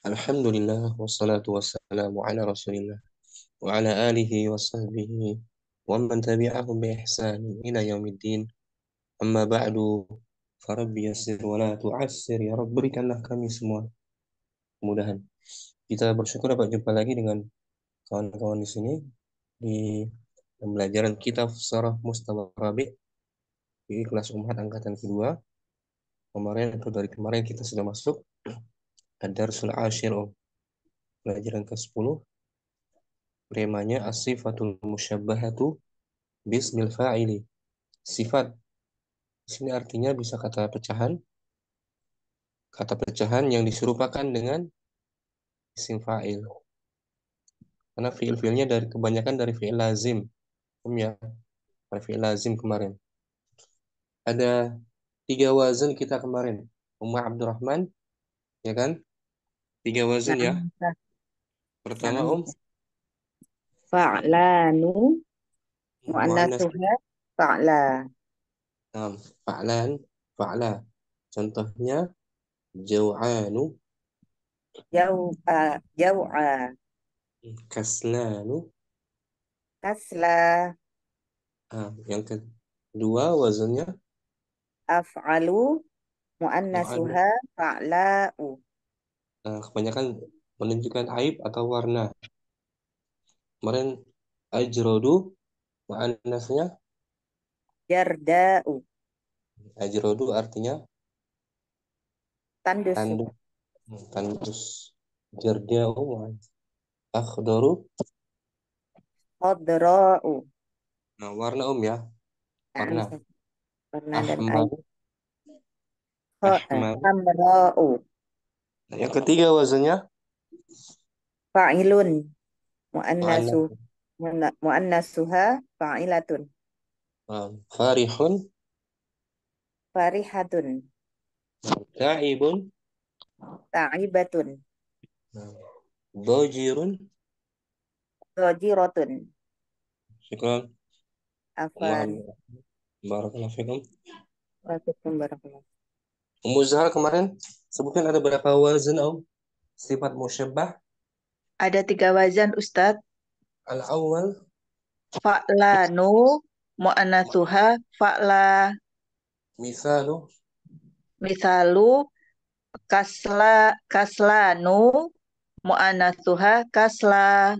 Alhamdulillah wassalatu wassalamu ala Rasulillah wa ala alihi wa sahbihi wa man tabi'ahum bi ihsan ila yaumiddin. Amma ba'du farabbi yassir wa la tu'assir ya Rabb berikanlah kami semua kemudahan. Kita bersyukur dapat jumpa lagi dengan kawan-kawan di sini di pembelajaran kitab Sarah Mustafa Rabi di kelas Umat angkatan kedua. Kemarin atau dari kemarin kita sudah masuk Ad-Darsul Ashiru oh. Pelajaran ke-10 Premanya As-Sifatul Musyabbahatu Bismil Fa'ili Sifat sini artinya bisa kata pecahan Kata pecahan yang diserupakan dengan isim fa'il Karena fi'il-fi'ilnya dari kebanyakan dari fi'il lazim um ya, Dari fi'il lazim kemarin Ada tiga wazan kita kemarin Umar Abdurrahman ya kan Tiga wazan ya. Pertama um. Fa'lanu. Mu'annatsuha fa'la. naam fa'lan, fa'la. Contohnya jau'anu. Jau'a, jau'a. Kaslanu. Kasla. Ah, yang kedua wazannya af'alu mu'annatsuha fa'la'u. Eh, kebanyakan menunjukkan aib atau warna. Kemarin ajrodu ma'anasnya jarda'u. Ajrodu artinya tandus. Tandus. Hmm, tandus. Jarda'u Akhdaru khadra'u. Nah, warna um ya. Nah, warna. Warna dan aib. Ahmad. Hamra'u. Nah, yang ketiga wazannya fa'ilun muannasu muannasuha fa'ilatun. Nah, farihun farihatun. Ta'ibun ta'ibatun. Nah, Dajirun Dojirotun. Syukran. Afan. Barakallahu fikum. Waalaikumsalam. Ummu kemarin Sebutkan ada berapa wazan, Om? Sifat musyabbah? Ada tiga wazan, Ustaz. Al-awwal. Fa'lanu mu'anatuha fa'la. Misalu. Misalu kasla kaslanu mu'anatuha kasla.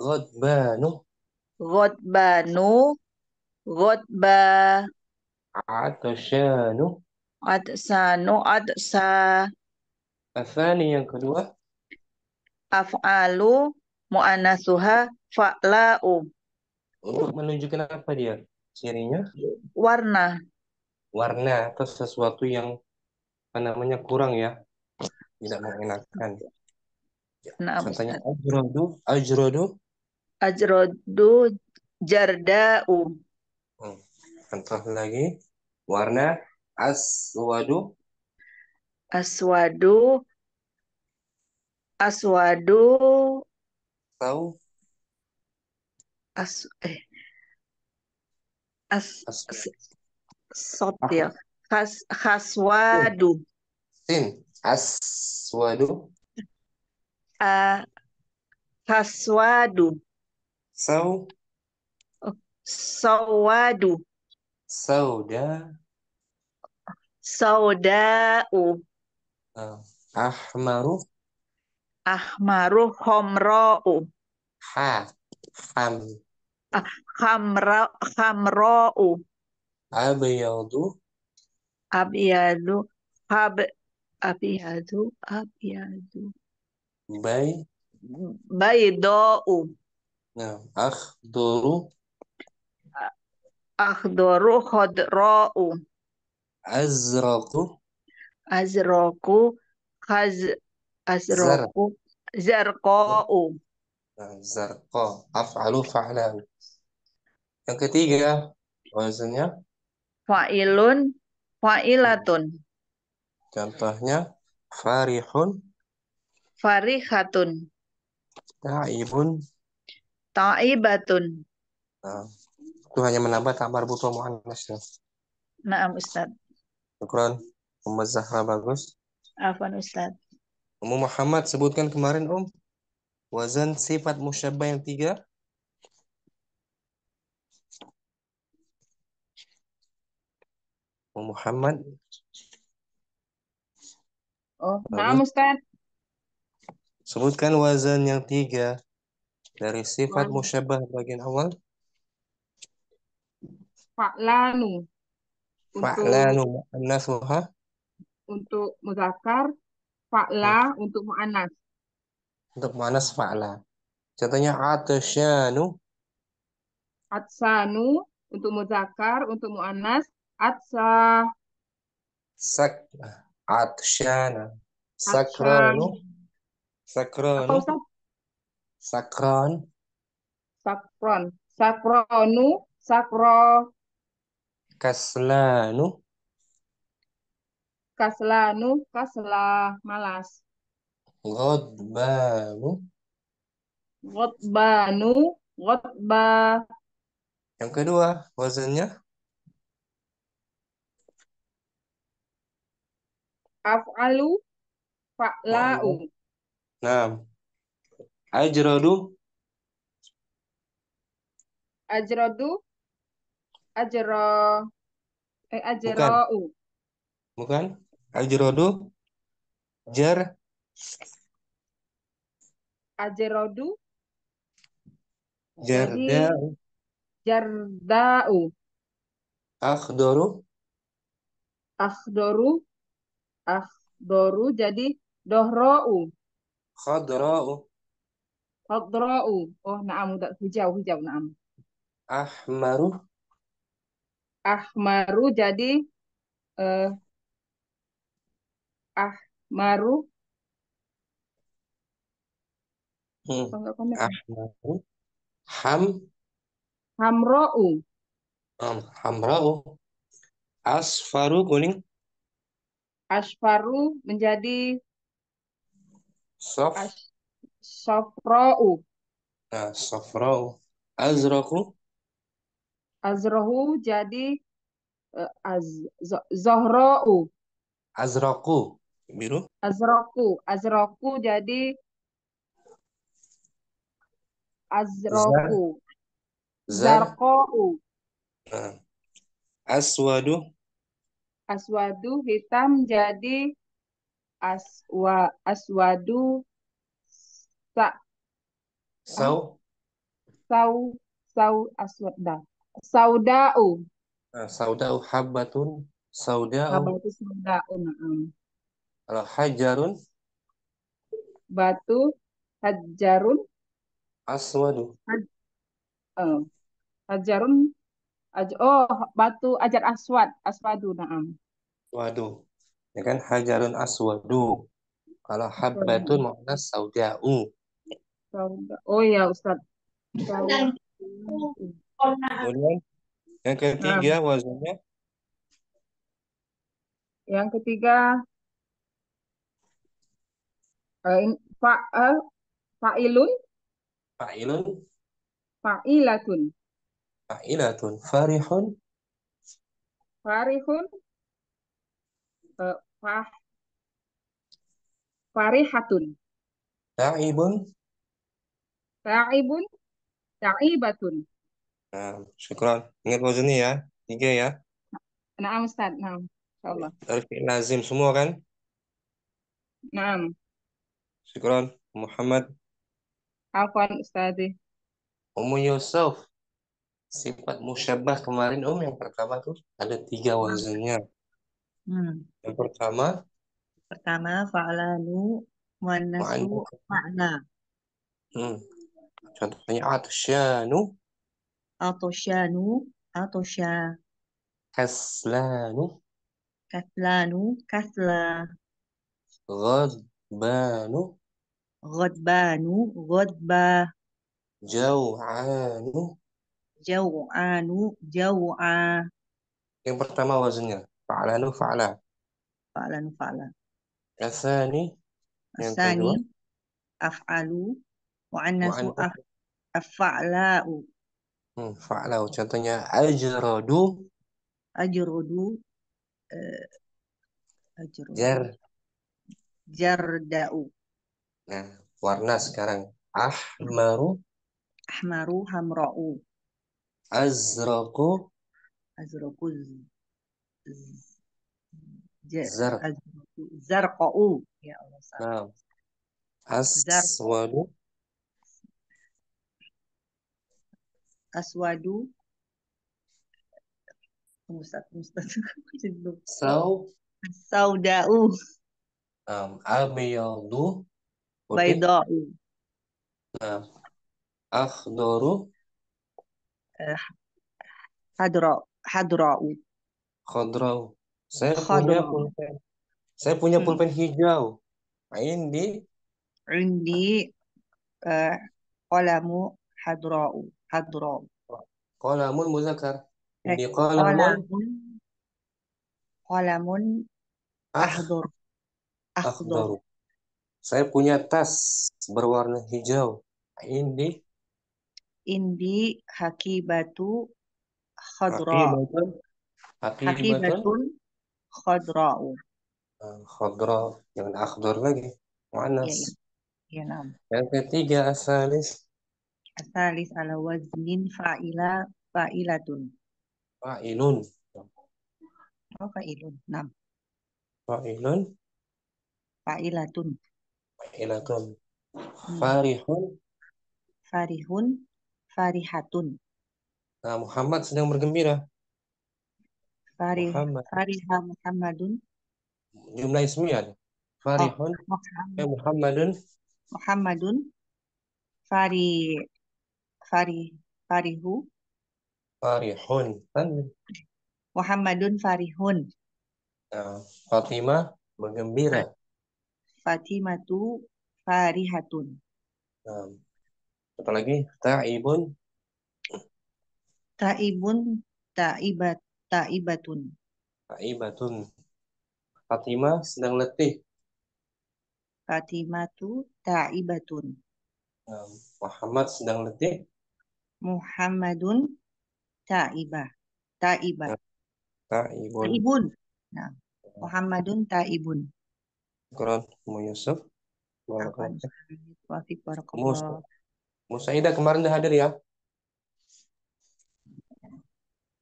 Ghadbanu. Ghadbanu. Ghadba. Atashanu. Adsa, no adsa. Asani yang kedua. Af'alu mu'anasuha fa'la'u. Untuk oh, menunjukkan apa dia? Cirinya? Warna. Warna atau sesuatu yang apa namanya kurang ya. Tidak mengenakan. Katanya Nah, Contohnya ajrodu, ajrodu. Ajrodu jarda'u. Hmm. Contoh lagi. Warna Aswadu. Aswadu. Aswadu. Tahu. As eh. As, as sot ya. Khas khaswadu. Sin. Aswadu. Uh, khaswadu. Sau. So. Oh, sawadu. Sauda. Sauda'u. Ah, uh, ahmaru. Ahmaru homro'u. Ha. Ham. Uh, ah, hamra, hamro'u. Abyadu. Abyadu. Hab, abyadu. Abyadu. Bay. Bayda'u. Nah, ya, akhdoru. khodro khodro'u azroku azroku khaz azroku zarqau nah, zarqa af'alu fa'lan yang ketiga maksudnya fa'ilun fa'ilatun contohnya farihun farihatun ta'ibun ta'ibatun nah, itu hanya menambah tambah butuh muannas ya. Naam Ustaz. Syukran. Ummu Zahra bagus. Afan Ustaz. Ummu Muhammad sebutkan kemarin Om. Wazan sifat musyabbah yang tiga. Ummu Muhammad. Oh, maaf Ustaz. Sebutkan wazan yang tiga dari sifat musyabbah bagian awal. Fa'lanu mu'annas muha untuk muzakar fa'la hmm. untuk mu'annas untuk mu'annas fa'la contohnya atsyanu atsanu untuk muzakar untuk mu'annas atsa sak atsyana sakranu sakranu Apa, Ustaz? sakron sakron sakronu sakro Kaslanu. Kaslanu, kasla, malas. Godbanu. Godbanu, ghadba Yang kedua, wazannya? Af'alu, fa'la'u. naam Ajradu. Ajradu, ajro eh ajro bukan ajrodu jer ajrodu jarda u akhdoru akhdoru akhdoru jadi dohro dohrou khadrau u oh naam hijau hijau naam ahmaru ahmaru jadi uh, ahmaru hmm. ahmaru ham hamra'u um, hamra'u asfaru kuning asfaru menjadi sof as, sofra'u nah, sofra'u azraku Azrohu jadi uh, az zohro'u. Azroku. Biru. Azroku. Azroku jadi azroku. Zarkohu aswadu. Aswadu hitam jadi aswa aswadu sa. Sau. Sau sau Aswadah Saudau. Eh, saudau habbatun. Saudau. Habbatun saudau. Na'am. Kalau hajarun. Batu. Hajarun. Aswadu. Eh, hajarun. oh, batu ajar aswad. Aswadu. Na'am. Wadu. Ya kan hajarun aswadu. Kalau habbatun makna saudau. Saudau. Oh ya Ustaz. Saudau. Kemudian yang ketiga nah. wazannya yang ketiga ilun pak ilun fa'ilun fa'ilun fa'ilatun fa'ilatun farihun farihun uh, eh, fah farihatun ta'ibun ta'ibun ta'ibatun Nah, syukran. Ingat wazannya ya. Tiga ya. Naam Ustaz, naam. Insyaallah. Tarfi lazim semua kan? Naam. Syukran. Muhammad. Afwan Ustaz. Umu Yusuf. Sifat musyabah kemarin Om yang pertama tuh ada tiga nah. wazannya. Hmm. Yang pertama pertama faalalu muannasu ma'na. Hmm. Contohnya atsyanu atoshanu atosha kaslanu kaslanu kasla ghadbanu ghadbanu ghadba jau'anu jau'anu jau'a yang pertama wazannya fa'lanu fa'la fa'lanu fa'la asani yang kedua af'alu wa'annasu afala Hmm, fa'lau contohnya ajrodu. Ajrodu. eh, ajrodu. jar jardau nah warna sekarang ahmaru ahmaru hamra'u azraku azraku zarqa'u ya Allah nah. aswadu aswadu Ustaz, Ustaz. Sau Saudau um, al Baidau um, Akhdoru uh, eh, Hadra Hadrau Saya punya pulpen Saya punya hmm. pulpen hijau nah, Indi Indi uh, eh, Olamu Hadrau حضراء قلم مذكر kolamun. قلم أحضر أخضر saya punya tas berwarna hijau ini indi hakibatu khadra batu khadra eh, khadra jangan akhdar lagi manas iya, iya. iya, yang ketiga asalis Asalis ala waznin fa'ila fa'ilatun. Fa'ilun. Oh, fa'ilun. Enam. Fa'ilun. Fa'ilatun. Fa'ilatun. Farihun. Farihun. Farihatun. Nah, Muhammad sedang bergembira. Farih, Muhammad. Fariha Muhammadun. Jumlah ismiyah. Farihun. Oh, Muhammadun. Muhammadun. Fari Farih Farihu Farihun kan? Muhammadun Farihun Uh, Fatimah bergembira tu Farihatun nah, apa lagi Ta'ibun Ta'ibun Ta'ibat Ta'ibatun Ta'ibatun Fatimah sedang letih tu Ta'ibatun ya, Muhammad sedang letih Muhammadun ta'ibah. Ta'ibah. Ah, ta'ibun. Ta'ibun. Nah. Muhammadun ta'ibun. Quran Mu Yusuf. Musa Musaida kemarin dah hadir ya.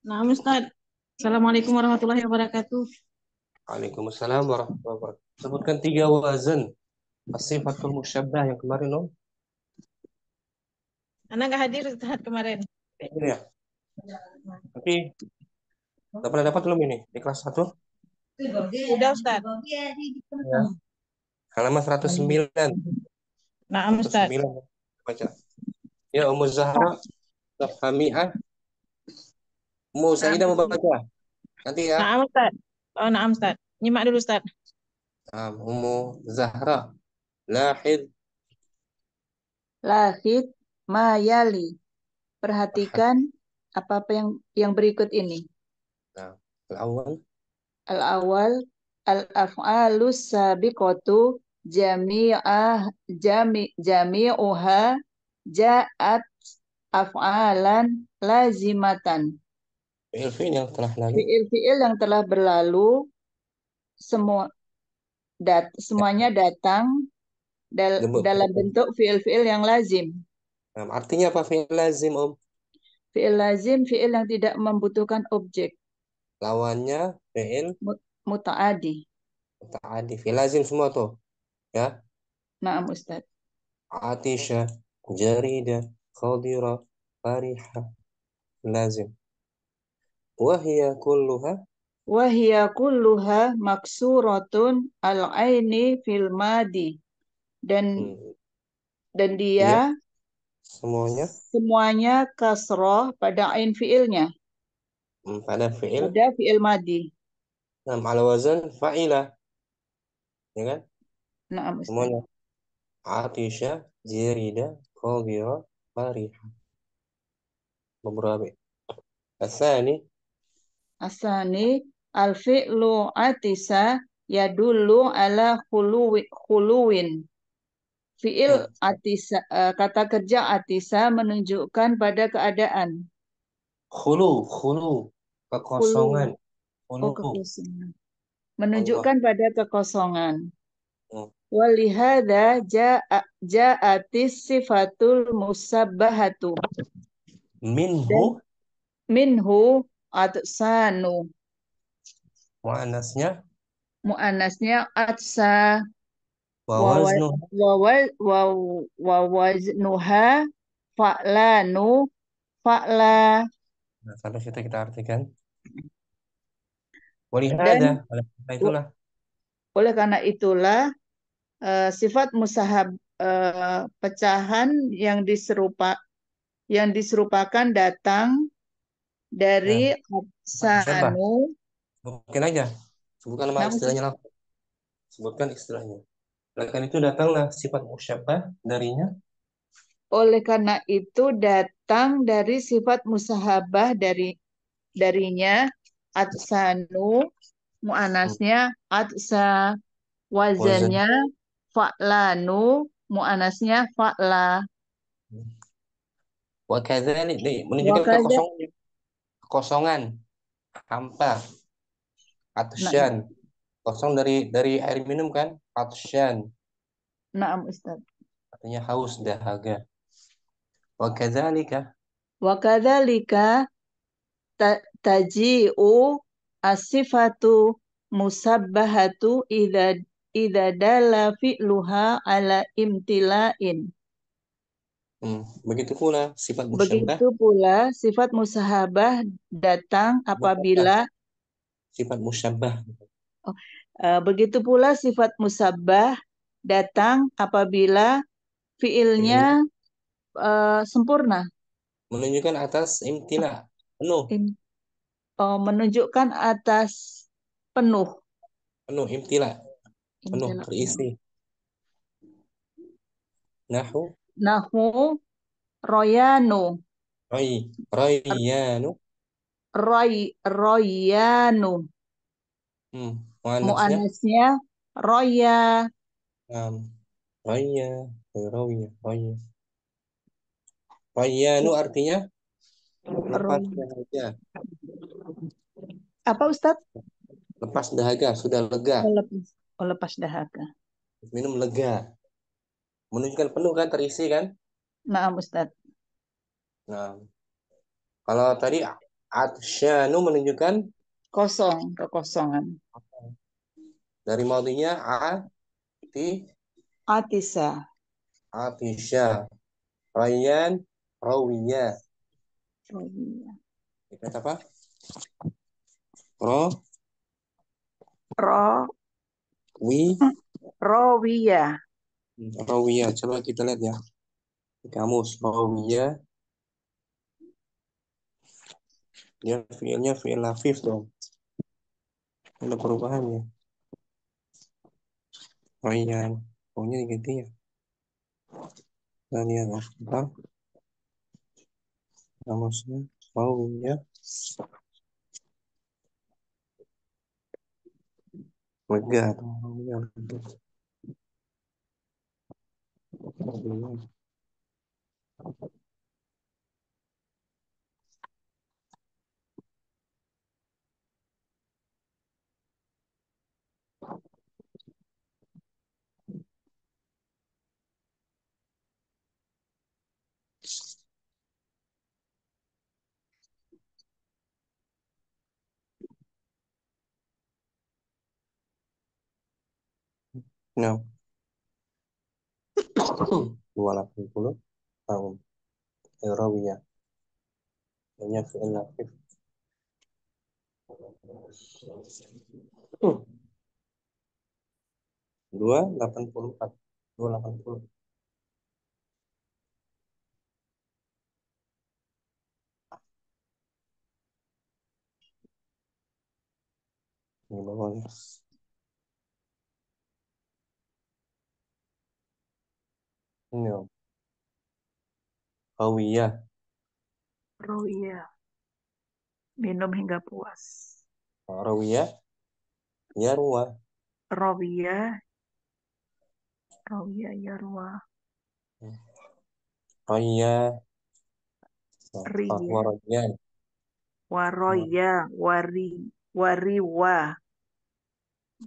Nah, Ustaz. Assalamualaikum warahmatullahi wabarakatuh. Waalaikumsalam warahmatullahi wabarakatuh. Sebutkan tiga wazan. Sifatul musyabbah yang kemarin, loh. No? Anak nggak hadir saat kemarin. Hadir ya. Tapi udah pernah dapat belum ini di kelas satu. Sudah Ustaz. Ya. Halaman 109. Nah, Ustaz. 109. Baca. Ya Ummu Zahra Safamiah. Ummu Saidah mau baca. Nanti ya. Nah, Ustaz. Oh, nah, Ustaz. Nyimak dulu Ustaz. Nah, Ummu Zahra. Lahid. Lahid Mayali. Perhatikan apa-apa yang yang berikut ini. Nah, al awal, al awal, al-af'alus sabiqatu jami'ah jami jami'uha ja'at af'alan lazimatan. fiil yang telah lalu. fiil yang telah berlalu semua dat semuanya datang dal dalam bentuk fiil-fiil yang lazim artinya apa fi'il lazim, Om? Fi'il lazim fi'il yang tidak membutuhkan objek. Lawannya fi'il muta'adi. Muta'adi. Fi'il lazim semua tuh. Ya. Naam Ustaz. Atisha, Jarida, Khadira, Fariha. Lazim. Wahia kulluha Wahia kulluha maksuratun al-aini fil madi. Dan hmm. dan dia ya semuanya semuanya kasroh pada ain fiilnya hmm, pada fiil pada fiil madi nah ala wazan fa'ila ya kan nah, semuanya Atisha Jirida Kogiro Fariha beberapa Asani Asani al-fi'lu atisa yadullu ala khuluwin Fiil ya. atisa, uh, kata kerja atisa menunjukkan pada keadaan. Khulu, khulu, kekosongan. Khulu. Oh, kekosongan. Menunjukkan Allah. pada kekosongan. Hmm. Walihada ja'atis ja sifatul musabbahatu. Minhu. minhu atsanu. Mu'anasnya? Mu'anasnya atsa. Wawaznuha fa'lanu fa'la. Nah, sampai situ kita artikan. Walihada, oleh karena itulah. Oleh karena itulah uh, sifat musahab uh, eh, pecahan yang diserupa yang diserupakan datang dari nah, sanu. Mungkin aja. Sebutkan nama istilahnya. Sebutkan istilahnya. Oleh karena itu datanglah sifat musyabah darinya. Oleh karena itu datang dari sifat musahabah dari darinya atsanu muanasnya atsa wazannya fa'lanu muanasnya fa'la. Wakadzalik menunjukkan kekosongan, kosongan, hampa, atsyan. Nah, Kosong dari dari air minum kan? atshan Naam Ustaz. Artinya haus, dahaga. Wa kadzalika. Wa kadzalika ta taji'u asifatu musabbahatu idza idza dala fi'luha ala imtila'in. Hmm. Begitu pula sifat musyabbah. Begitu pula sifat musahabah datang apabila sifat musyabbah Oh, uh, begitu pula sifat musabah datang apabila fiilnya uh, sempurna. Menunjukkan atas imtina, penuh. In, oh, menunjukkan atas penuh. Penuh, imtina. Penuh, terisi. Nahu. Nahu, royanu. Roy, royanu. Roy, royanu. Hmm. Mu'anasnya roya. Um, roya, roya, roya. Roya nu artinya? Lepas dahaga. Apa Ustaz? Lepas dahaga, sudah lega. Oh, lepas, oh, lepas dahaga. Minum lega. Menunjukkan penuh kan, terisi kan? Maaf Ustaz. Nah, kalau tadi Atsyanu menunjukkan kosong, kekosongan. Dari maudinya ti atisa. atisa rayan rawinya. Rawinya. kata apa? Ro Ro Wi Rawiya. Hmm, Rawiya. Coba kita lihat ya. Kamus Rawiya. Ya, fiilnya fiil lafif dong. Ada perubahan ya. Oh iya, o diganti ya. Kita lihat ya, sebentar. Namusnya, mau oh, ya. Lega tuh, maunya Thank you. No. 280 tahun. Eurawiya. Hanya fi'il Dua delapan puluh empat. Dua delapan puluh. Ini bawahnya. No. rovia, rovia, Minum hingga puas. ya Rawiyah. Yarwa. rovia ya yarwa. Rawiyah. Waroyan. Waroya. Wari. Wariwa.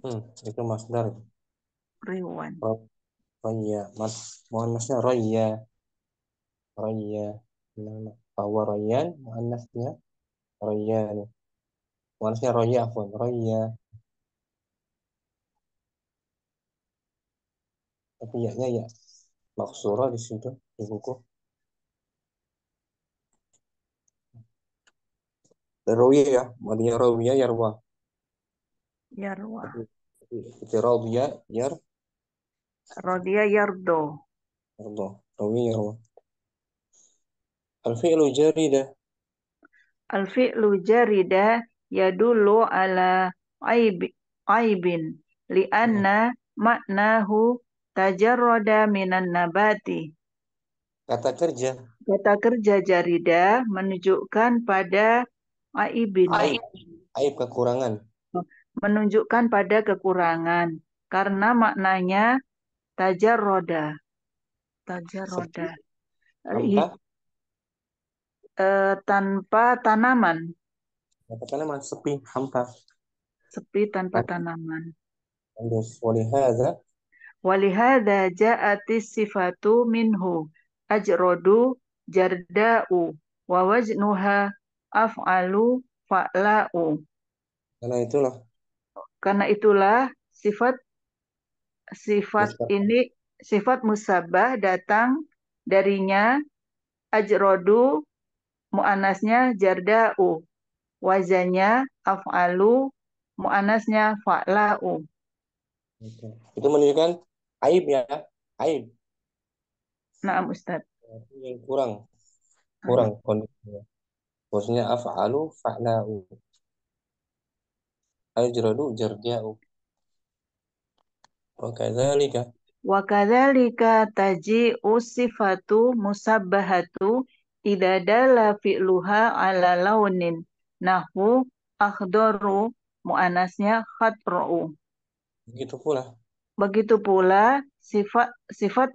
Hmm, itu masdar. Riwan. Rawiyah. Roya mas masnya Roya Roya Power Royan muannasnya Roya nih muannasnya Roya pun Roya tapi ya ya, ya maksura di situ di buku Roya ya madinya Roya Yarwa Yarwa Itu Roya Yarwa رضي يرضى يرضى رضي يرضى الفعل جرد الفعل جرد يدل على عيب عيب لأن maknahu tajarroda minan nabati. Kata kerja. Kata kerja jarida menunjukkan pada aibin. Aib, aib kekurangan. Menunjukkan pada kekurangan. Karena maknanya Tajar roda. Tajar roda. Tanpa? Uh, eh, tanpa tanaman. Tanpa tanaman, sepi, hampa. Sepi tanpa tanaman. Walihada. Walihada ja'ati sifatu minhu. Ajrodu jarda'u. Wawajnuha af'alu fa'la'u. Karena itulah. Karena itulah sifat sifat musabah. ini sifat musabah datang darinya ajrodu mu'anasnya jarda'u wazannya af'alu mu'anasnya fa'la'u itu menunjukkan aib ya aib nah Ustaz yang kurang kurang kondisinya maksudnya af'alu fa'la'u ajrodu jarda'u Wakadhalika. Wakadhalika taji usifatu musabbahatu idza dala fi'luha ala launin nahu akhdoru mu'anasnya khatru'u. Begitu pula. Begitu pula sifat sifat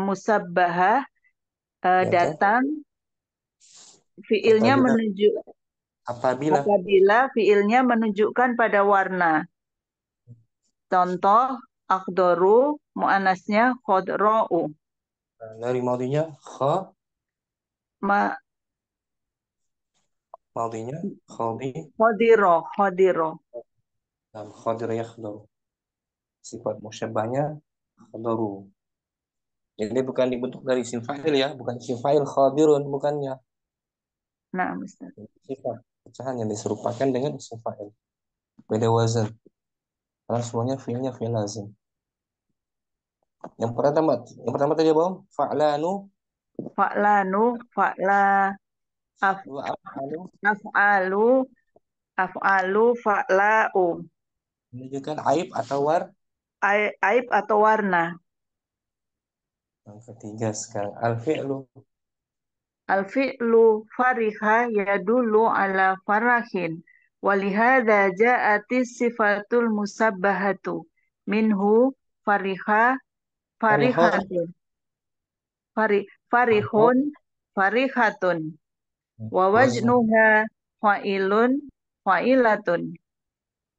musabbahah uh, datang fiilnya menunjuk apabila apabila fiilnya menunjukkan pada warna. Contoh akdoru mu'anasnya khodro'u. Dari maudinya kha. Ma maudinya khodi, Khodiro, khodiro. Nah, khodiro yakhdoru. Sifat musyabahnya khodru. Jadi bukan dibentuk dari isim fa'il ya, bukan isim fa'il bukannya. Nah, Ustaz. Sifat pecahan yang diserupakan dengan isim fa'il. Beda wazan. Karena semuanya fi'ilnya fi'il lazim. Yang pertama, yang pertama tadi apa? Fa'lanu. Fa'lanu, fa'la. Af'alu. Af'alu. Af'alu, fa'la'u. Menunjukkan aib atau war? Aib atau warna. Yang ketiga sekarang. Al-fi'lu. Al-fi'lu fariha yadulu ala farahin. Walihada ja'ati sifatul musabbahatu. Minhu fariha Farihatun. Fari, farihun, farihatun. Hmm, Wa wajnuha fa'ilun, fa'ilatun.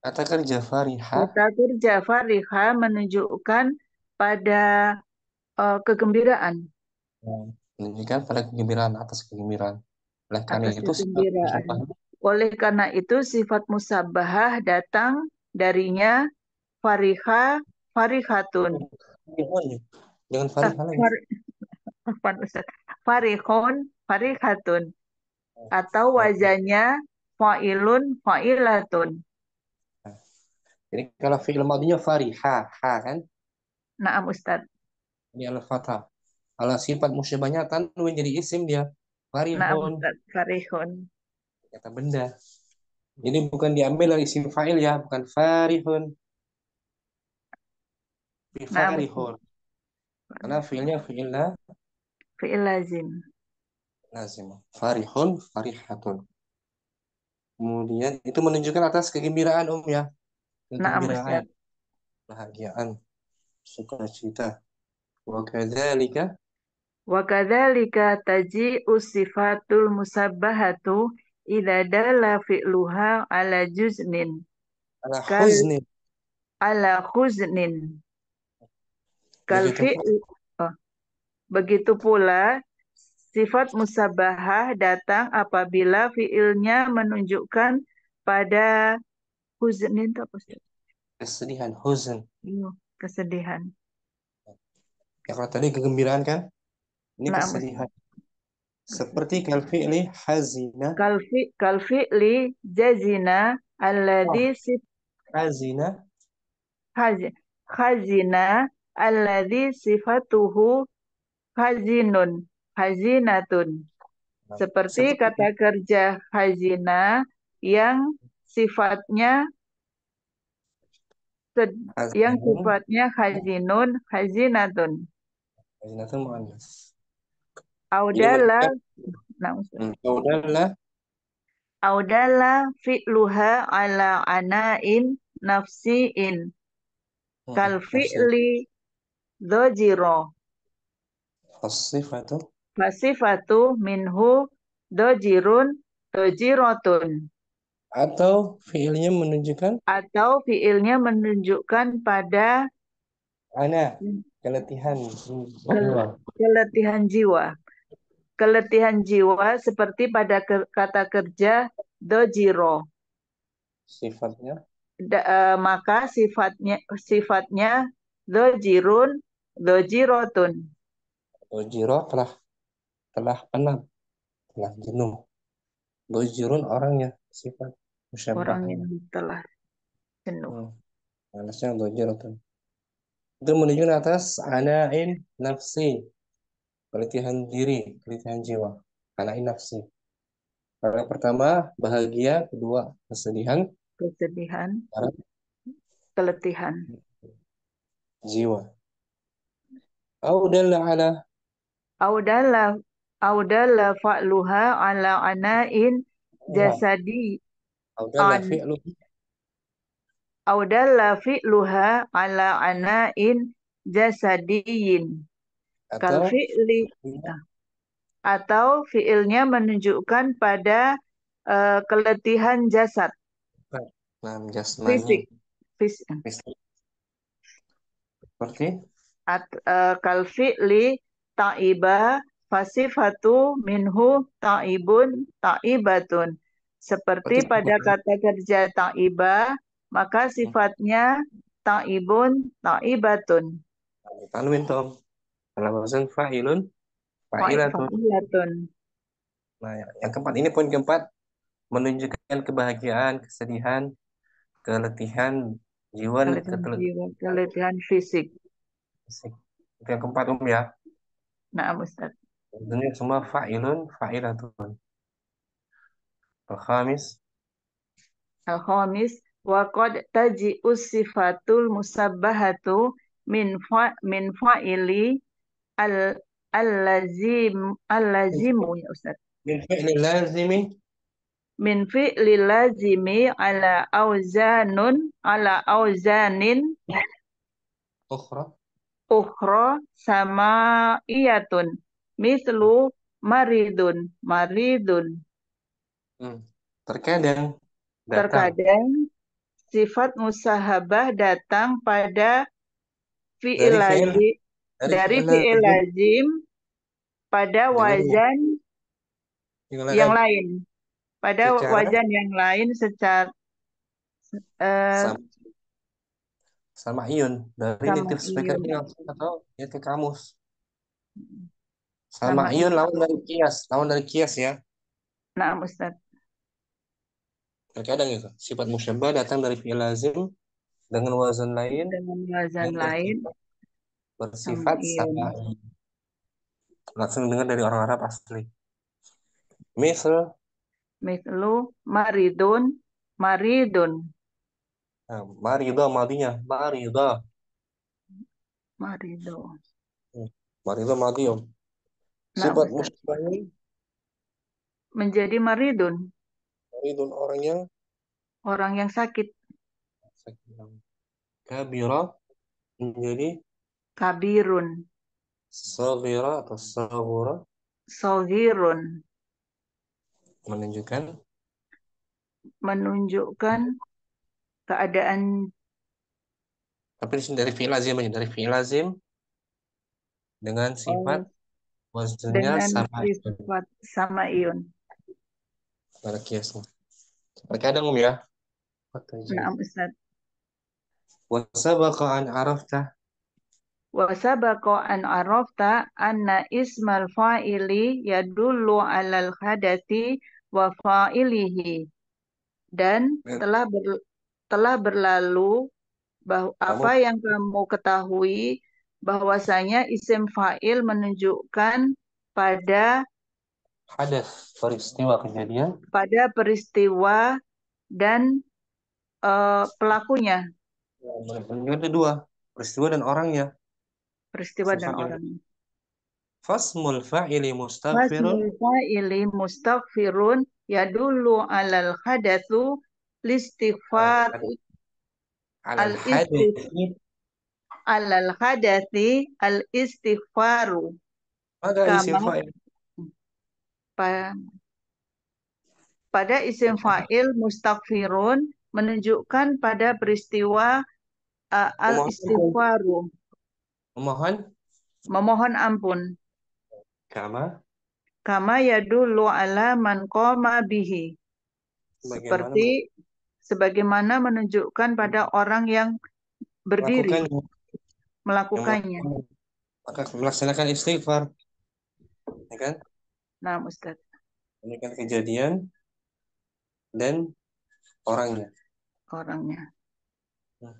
Kata kerja fariha. Kata kerja fariha menunjukkan pada uh, kegembiraan. Ya, menunjukkan pada kegembiraan, atas kegembiraan. Oleh karena atas itu kegembiraan. Oleh karena itu sifat musabahah datang darinya fariha, farihatun ya Jangan Farihun. Far Ustaz. Farihun, Farihatun. Oh. Atau wajahnya fa'ilun, fa'ilatun. Jadi nah, kalau fi'il madinya fariha, ha kan? Naam Ustaz. Ini al fatah Ala sifat musyabahnya tanwin jadi isim dia. Farihon. Naam Ustaz, Kata benda. ini bukan diambil dari isim fa'il ya, bukan Farihon. هور بخبر هون يا فعلnya لا fi'il lazim. Lazim. Farihun, farihatun. Kemudian itu menunjukkan atas kegembiraan Om ya. Nah, kegembiraan. Bahagiaan. Sukacita. Wa kadzalika Wa kadzalika taji'u sifatul musabbahatu idza dalla fi'luha ala juznin. Ala huznin. Ala huznin. Kalfi oh. Begitu pula sifat musabahah datang apabila fiilnya menunjukkan pada itu apa Kesedihan, huzn. Iya, kesedihan. Ya kalau tadi kegembiraan kan? Ini nah, kesedihan. Seperti kalfi'li hazina. Kalfi kalfi'li jazina alladhi oh. sif hazina. Haz, hazina alladhi sifatuhu hazinun, hazinatun. Nah, seperti kata kerja hazina yang sifatnya yang sifatnya hazinun, hazinatun. Hazinatun muannas. Audala nah, hmm, Audala Audala fi'luha ala anain nafsiin hmm, Kalfi'li dojiro. Fasifatu. Fasifatu minhu dojirun dojirotun. Atau fiilnya menunjukkan? Atau fiilnya menunjukkan pada Ana, keletihan jiwa. Keletihan jiwa. Keletihan jiwa seperti pada ke, kata kerja dojiro. Sifatnya? Da, uh, maka sifatnya sifatnya dojirun Dojirotun. Dojiro telah telah penat, telah jenuh. Dojirun orangnya sifat musyabah. Orang yang telah jenuh. Hmm. Alasnya dojirotun. Itu menuju ke atas anain nafsi. Kelitihan diri, kelitihan jiwa. Anain nafsi. Karena pertama bahagia, kedua kesedihan. Kesedihan. Karena... Keletihan. Jiwa. أو دل على أو دل أو دل فعلها على عناء جسدي أو دل فعلها أو دل فعلها على عناء جسدي atau fi'li atau fi'ilnya menunjukkan pada uh, keletihan jasad nah, nah jasmani. fisik fisik seperti at uh, li ta'iba fasifatu minhu ta'ibun ta'ibatun. Seperti pada kata kerja ta'iba, maka hmm. sifatnya ta'ibun ta'ibatun. Tanwin Tom. Kalau maksud fa'ilun fa'ilatun. Nah, ya, yang keempat ini poin keempat menunjukkan kebahagiaan, kesedihan, keletihan jiwa, keletihan, keletihan fisik. Itu Yang keempat um ya. Nah, Ustaz. Ini semua fa'ilun, fa'ilatun. Al-khamis. Al-khamis. Wa qad taji usifatul musabbahatu min fa min fa'ili al al-lazim al-lazimu ya Ustaz. Min fi'li lazimi min fi'li lazimi ala auzanun ala auzanin ukhra ukhra sama iyatun mislu maridun maridun hmm. terkadang datang. terkadang sifat musahabah datang pada fi'il lazim dari fi'il lazim pada wajan yang, yang lain pada secara, wajan yang lain secara uh, sama Iyun dari Sama native speaker Iyun. langsung atau ya ke kamus sama Sama Iyun lawan dari Kias lawan dari Kias ya Nah, Ustaz. terkadang itu sifat musyabah datang dari fi'il lazim dengan wazan lain Dengan wazan yang lain bersifat sama langsung dengar dari orang Arab asli misal Mislu maridun, maridun. Eh, marido madinya, marido. Marido. Hmm, marido madio. Sifat nah, mustahil menjadi maridun. Maridun orang yang orang yang sakit. Kabira menjadi kabirun. Sagira atau sagura? Sagirun. Menunjukkan menunjukkan keadaan tapi di dari fi'il lazim aja dari fi'il lazim dengan sifat oh, waznnya sama sifat sama iun pada kiasnya terkadang ngomong ya Naam Ustaz. Wasabaqa an arafta Wasabaqa an arafta anna ismal fa'ili yadullu alal hadati wa fa'ilihi. Dan iya. telah ber, telah berlalu bahwa apa yang kamu ketahui bahwasanya isim fa'il menunjukkan pada pada peristiwa kejadian pada peristiwa dan uh, pelakunya ada dua peristiwa dan orangnya peristiwa dan orangnya Fasmul fa'ili mustaghfirun. Fasmul fa'ili mustaghfirun yadullu alal hadatsu listighfar al istighfar al hadathi al istighfaru pada isim fa'il pa, pada isim fa'il mustaghfirun menunjukkan pada peristiwa uh, al istighfaru memohon memohon ampun kama kama yadullu ala man qama bihi Bagaimana seperti sebagaimana menunjukkan pada orang yang berdiri melakukannya. Maka melaksanakan istighfar. Ya kan? Nah, Ustaz. kan kejadian dan orangnya. Orangnya. Hmm.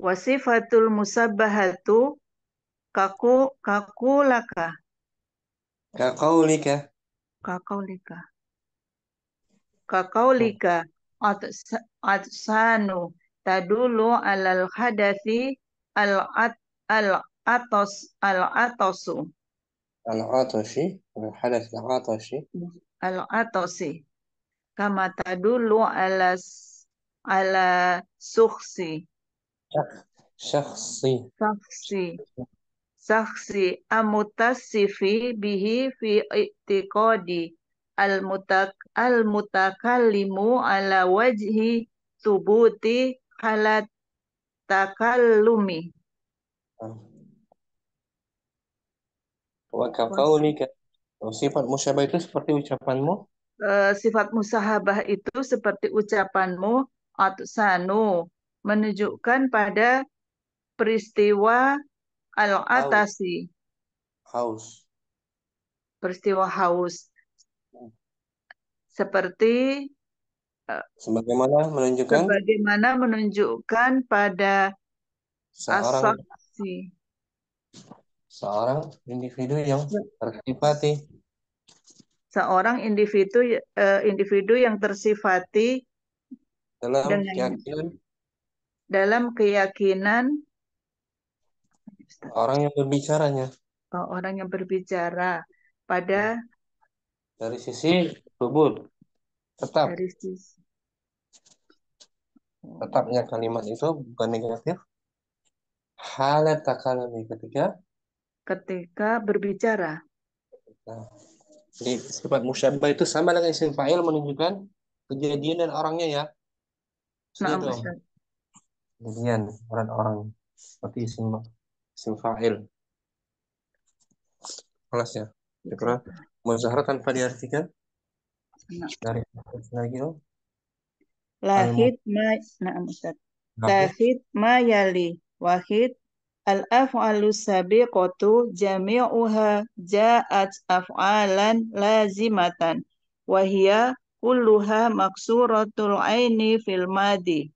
Wasifatul musabbahatu kaku kaku laka. lika kakau lika hmm. أجسانو تدل على الحدث العطس العطس العطشي الحدث العطشي العطسي كما تدل على على شخصي شخصي شخصي شخصي المتصف به في اعتقادي al-mutak al-mutakallimu ala wajhi subuti halat takallumi. Ah. Waka kaulika. Oh, sifat musyabah itu seperti ucapanmu? Eh, sifat musahabah itu seperti ucapanmu atsanu menunjukkan pada peristiwa al-atasi. Haus. Peristiwa haus seperti eh, sebagaimana menunjukkan sebagaimana menunjukkan pada seorang seorang individu yang tersifati seorang individu eh, individu yang tersifati dalam keyakinan dalam keyakinan orang yang berbicaranya oh, orang yang berbicara pada dari sisi Subur. Tetap. Tetapnya kalimat itu bukan negatif. Halat takalami ketika. Ketika berbicara. Nah, jadi sifat musyabah itu sama dengan isim fa'il menunjukkan kejadian dan orangnya ya. Nah, kejadian orang orang seperti isim isim fa'il. Kelas ya. Ya, kira muzahara tanpa diartikan dari dari gitu lahid ma na'am ustaz lahid ma yali wahid al af'alu sabiqatu jami'uha ja'at af'alan lazimatan wa hiya kulluha maksuratul aini fil madi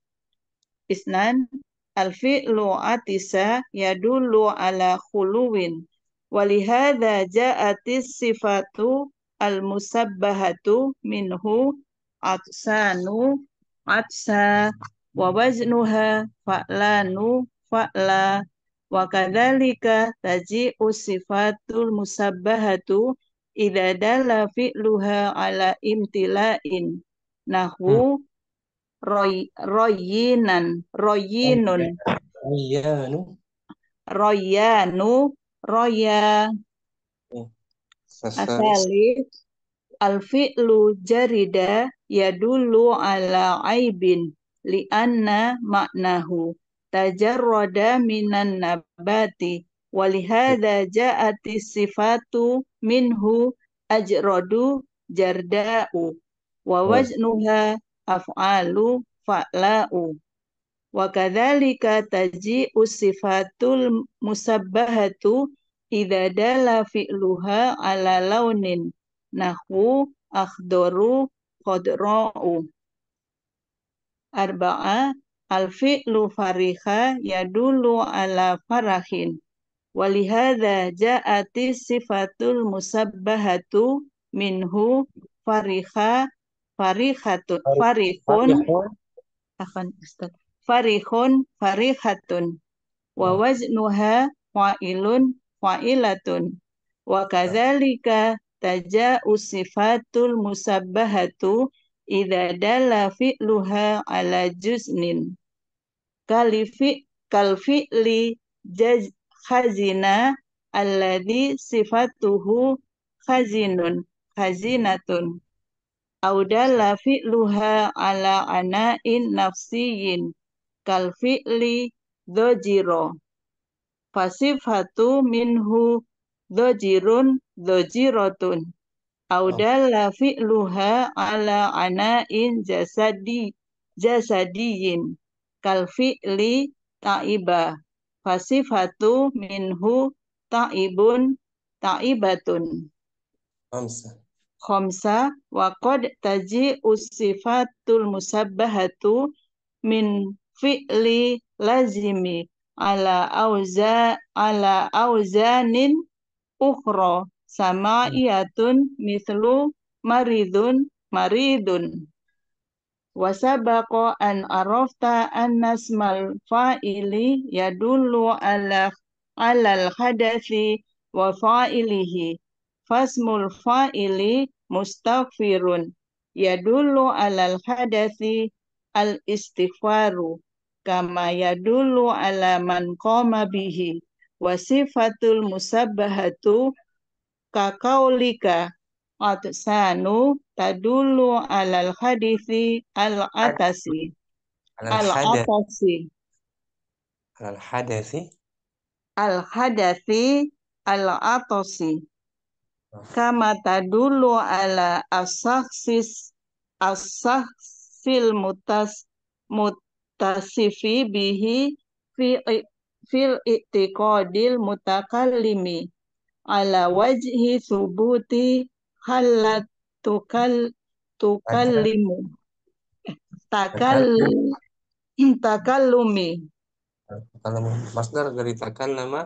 isnan al fi'lu atisa yadullu ala khuluwin walihada ja'at sifatu al-musabbahatu minhu atsanu atsa wa waznuha fa'lanu fa'la wa kadzalika taji usifatul musabbahatu idza dalla fi'luha ala imtila'in nahwu hmm. roy, royinan royinun royanu royanu roya Asalif alfi lu jarida ya dulu ala aibin li'anna maknahu roda minan nabati walihada ja'ati sifatu minhu ajrodu jarda'u wa oh. wajnuha af'alu fa'la'u wa kadzalika taji'u sifatul musabbahatu Idza dala fi'luha ala launin nahwu akhdaru khadra'u. Arba'a al-fi'lu fariha yadulu ala farahin. Walihada ja'ati sifatul musabbahatu minhu fariha farihatun farihun afan ustaz farihun farihatun wa hmm. waznuha wa'ilun fa'ilatun wa ya. kadzalika taja'u sifatul musabbahatu idza dalla fi'luha ala juznin kalifi kalfi'li jaz khazina alladhi sifatuhu khazinun khazinatun au dalla fi'luha ala ana'in nafsiyin kalfi'li dzajira fasifatu minhu dojirun dojirotun audalla fi'luha ala ana'in jasadi jasadiyin kal fi'li ta'iba fasifatu minhu ta'ibun ta'ibatun khamsa khamsa wa qad taji usifatul musabbahatu min fi'li lazimi ala auza ala auzanin ukhra sama iatun mislu maridun maridun wasabaqa an arafta ismal fa'ili yadullu ala alal hadathi wa fa'ilihi fasmul fa'ili mustaghfirun yadullu alal hadathi al istighfaru kama yadullu ala man qama bihi wa sifatul musabbahatu kakaulika atsanu tadullu alal hadithi al atasi al atasi al hadathi al hadathi al atasi ah. kama tadullu ala asahsis asahsil mutas mut muttasifi bihi fil itikodil mutakallimi ala wajhi subuti halat tukal limu takal takallumi takallumi masdar dari nama,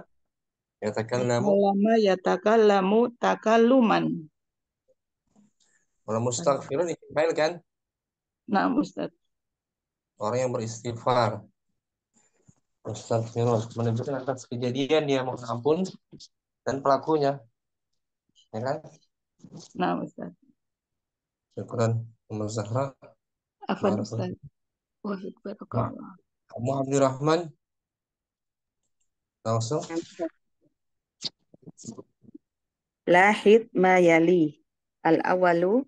ya nama. Nama ya takal luman kalau mustaghfirun kan nah ustaz orang yang beristighfar Astagfirullah menunjukkan atas kejadian dia mohon ampun dan pelakunya ya kan nah Ustaz syukuran Umar Zahra Afan Ustaz Wahid Barakallah Muhammad Rahman langsung Lahid ma yali al awalu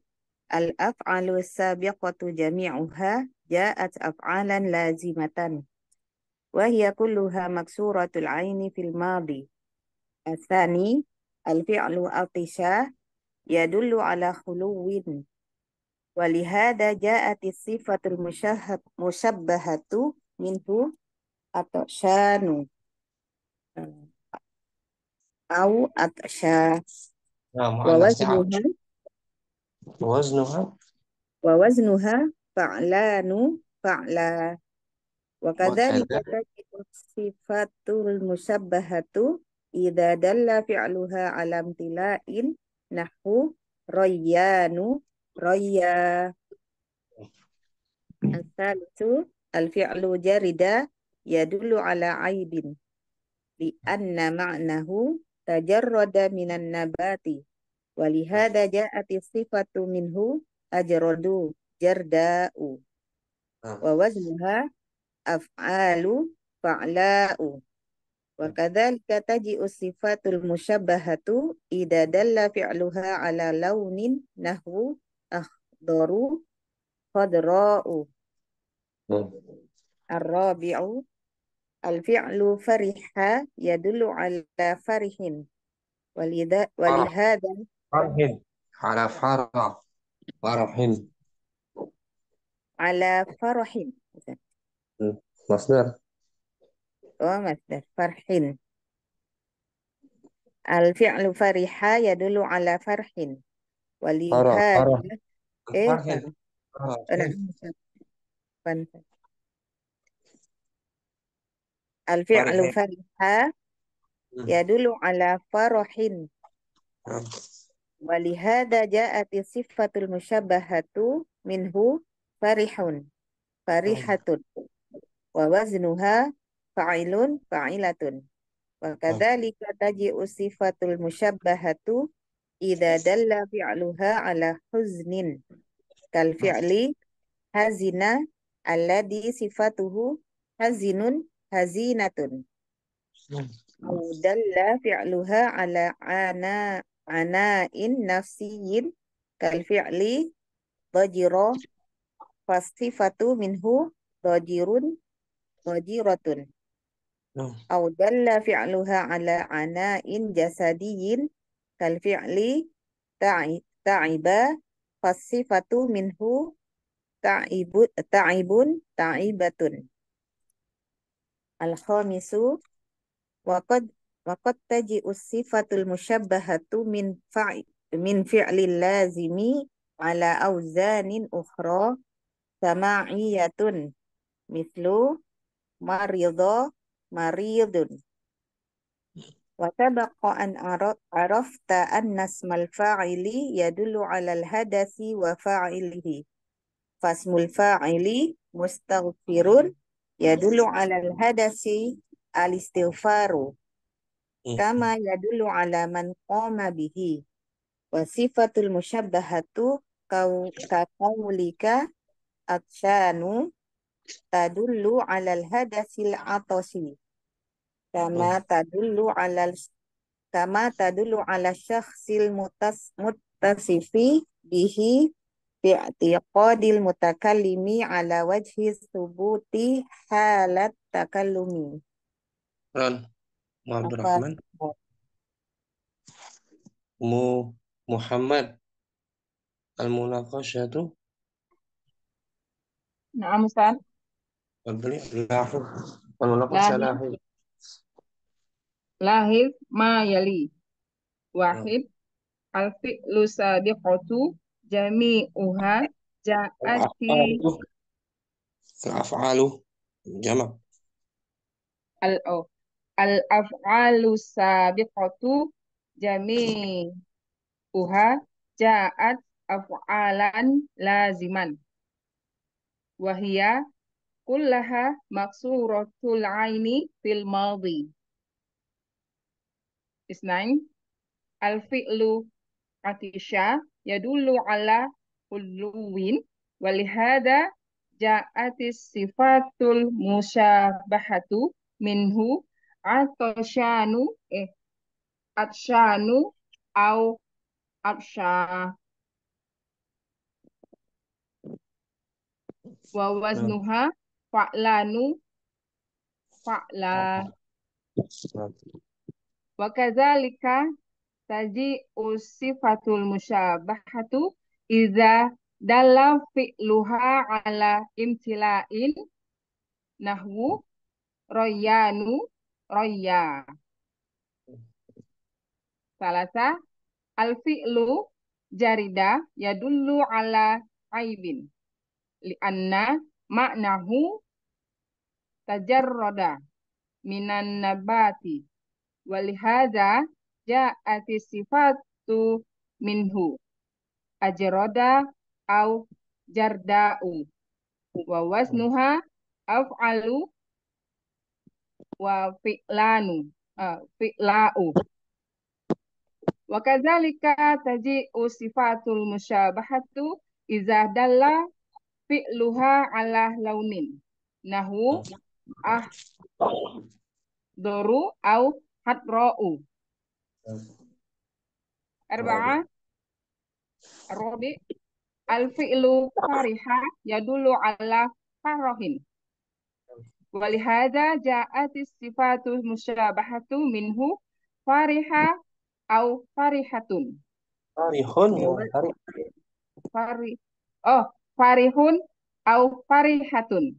al af'alu sabiqatu jami'uha جاءت أفعالا لازمة وهي كلها مكسورة العين في الماضي الثاني الفعل أطشاه يدل على خلو ولهذا جاءت الصفة المشبهة منه أطشان أو أطشا نعم، ووزنها ووزنها ووزنها fa'lanu fa'la wa kadzalika sifatul musabbahatu idza dalla fi'luha alam tila'in nahu rayyanu rayya Asalatu hmm. al-fi'lu jarida yadullu ala aibin li anna ma'nahu tajarrada minan nabati walihada ja'ati sifatu minhu ajradu جرداء آه. ووزنها أفعال فعلاء وكذلك تجيء الصفات المشبهة إذا دل فعلها على لون نحو أخضر خضراء نعم. الرابع الفعل فرح يدل على فرح ولذا ولهذا فرح على فرح فرح على فرح مصدر ومصدر فرح الفعل فرحة يدل على فرح ولهذا فرح فرح الفعل فرحة يدل على فرح ولهذا جاءت الصفة المشبهة منه farihun farihatun wa waznuha fa'ilun fa'ilatun wa kadzalika taji'u sifatul musyabbahatu idza dalla fi'luha ala huznin kal fi'li hazina alladhi sifatuhu hazinun hazinatun dalla fi'luha ala ana ana'in nafsiyin kal fi'li dajira فالصفة منه ضجير ضجيرة نعم. أو دل فعلها على عناء جسدي كالفعل تعب فالصفة منه تعب تعب تعبة الخامس وقد وقد تجيء الصفة المشبهة من فعل من فعل اللازم على أوزان أخرى sama'iyatun mislu Maridho. maridun wa tabaqa an arafta anna ismal fa'ili yadullu 'ala al hadasi wa fa'ilihi fasmul fa'ili mustaghfirun yadullu 'ala al hadasi al-istighfaru hmm. kama yadullu 'ala man qoma bihi wa sifatul musyabbahatu ka atsanu tadullu alal hadasil atasi kama tadullu alal kama tadullu ala syakhsil mutas dihi bihi bi'tiqadil mutakallimi ala wajhi subuti halat takallumi. Ron, Muhammad Rahman. Mu Muhammad. al Naam Ustaz. Lahir ma yali. Wahid. Al-fi'lu sabiqatu jami'uha ja'ati. Oh. Al-af'alu jama' Al-af'alu sabiqatu jami'uha ja'at af'alan laziman wahia kullaha maksuratul aini fil madhi. Isnain al fi'lu atisha yadullu ala uluwin walihada ja'atis sifatul musyabahatu minhu atashanu eh atshanu au atsha wa waznuha nah. fa'lanu fa'la wa kadzalika taji usifatul musyabahatu iza dalla fi'luha ala imtila'in nahwu royanu roya salasa al fi'lu jarida yadullu ala aibin li'anna maknahu tajarroda minan nabati walihada ja'ati sifatu minhu roda au jarda'u wa wasnuha af'alu wa fi'lanu uh, fi'la'u wa kadzalika taji'u sifatul musyabahatu idza dalla fi'luha ala launin. Nahu oh. ah doru au hatra'u. Arba'a Robi al-fi'lu kariha yadulu ala farohin, Walihada ja'atis sifatu musyabahatu minhu fariha au farihatun. Farihun. Ya, fari. Oh, farihun au farihatun.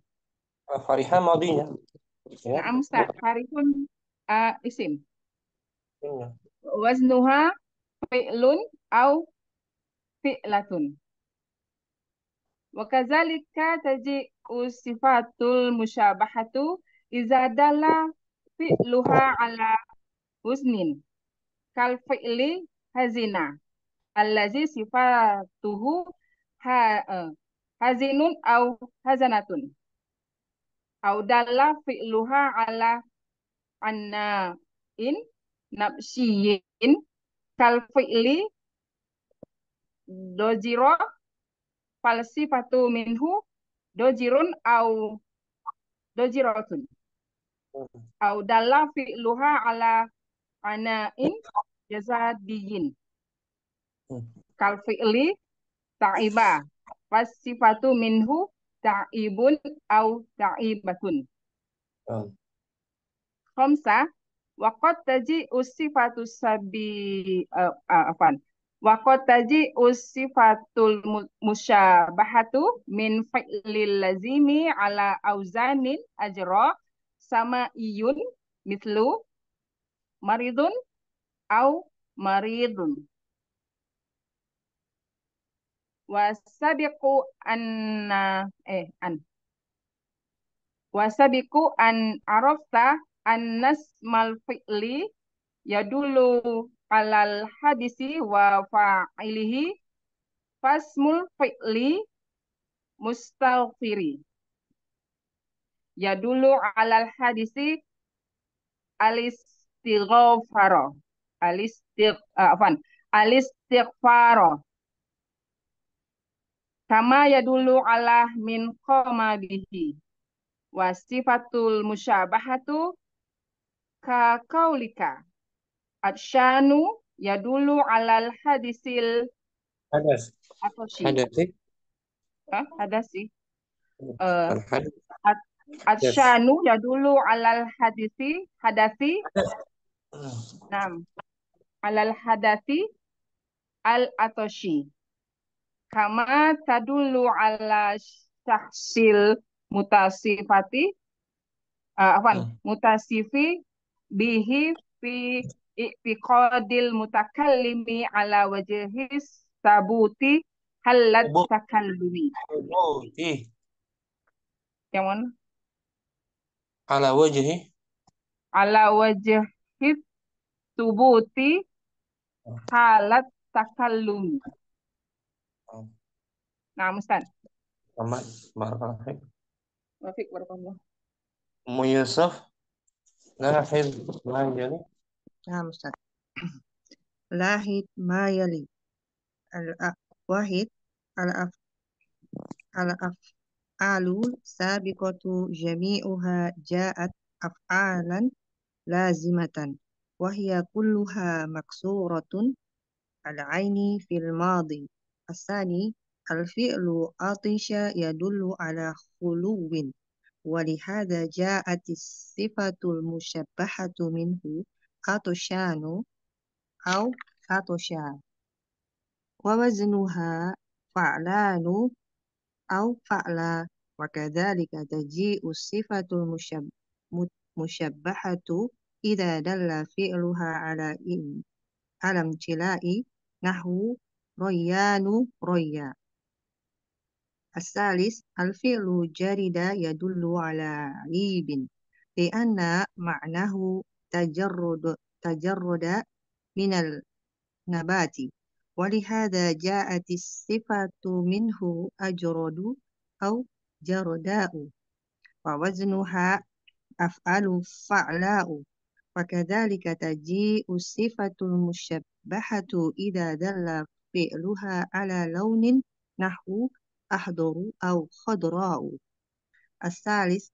Ah, Farihah madinya. Ya. Nah, Ustaz, farihun uh, isim. Ya. Waznuha fi'lun au fi'latun. Wa kazalika taji'u sifatul musyabahatu izadala fi'luha ala husnin kal fi'li hazina allazi sifatuhu ha uh, hazinun au hazanatun au dalla fi'luha ala anna in nafsiyin kal fi'li dojiro falsifatu minhu dojirun au dojirotun au dalla fi'luha ala in jazadiyin hmm. kal fi'li ta'iba Fasifatu minhu ta'ibun au ta'ibatun. Oh. Khamsa waqad taji usifatu sabi uh, eh, uh, eh, afan. Waqad taji usifatul musyabahatu min fi'lil lazimi ala auzanin ajra sama iyun mitlu maridun au maridun wasabiku anna eh an Wasabiku an arafta annas mal ya dulu alal hadisi wa fa fa'ilihi fasmul fi'li ya dulu alal hadisi alistighfaro alistig uh, eh, afan faro Kama yadulu Allah min bihi Wasifatul musyabahatu ka kaulika. ya yadulu alal hadisil hadas. Hadasi. Hah? sih Uh, eh, Ad, Atsyanu yadulu alal hadisi hadasi. Enam. Alal hadasi al atoshi kama tadullu ala syahsil mutasifati uh, eh, afan hmm. mutasifi bihi fi i'tiqadil mutakallimi ala wajhis sabuti halat takallumi sabuti yang mana ala wajhi ala wajhis tubuti halat hmm. takallumi Nah, Mustan. Sama barakallahu Wafik barakallahu. Mu Yusuf. Lahid ma Nah, Mustan. Lahid Mayali yali. Al-wahid al-af al-af alu sabiqatu jami'uha ja'at af'alan lazimatan وهي كلها مكسورة العين في الماضي الثاني Al-fi'lu atisha yadullu ala khuluwin. Walihada ja'atis sifatul musyabbahatu minhu atoshanu au atosha. Wa waznuha fa'lanu au fa'la. Wa kadhalika taji'u sifatul musyab, musyabbahatu idha dalla fi'luha ala in alam cilai nahwu royanu roya الثالث الفعل جرد يدل على عيب لأن معناه تجرد تجرد من النبات ولهذا جاءت الصفة منه أجرد أو جرداء ووزنها أفعل فعلاء وكذلك تجيء الصفة المشبهة إذا دل فعلها على لون نحو أحضر أو خضراء الثالث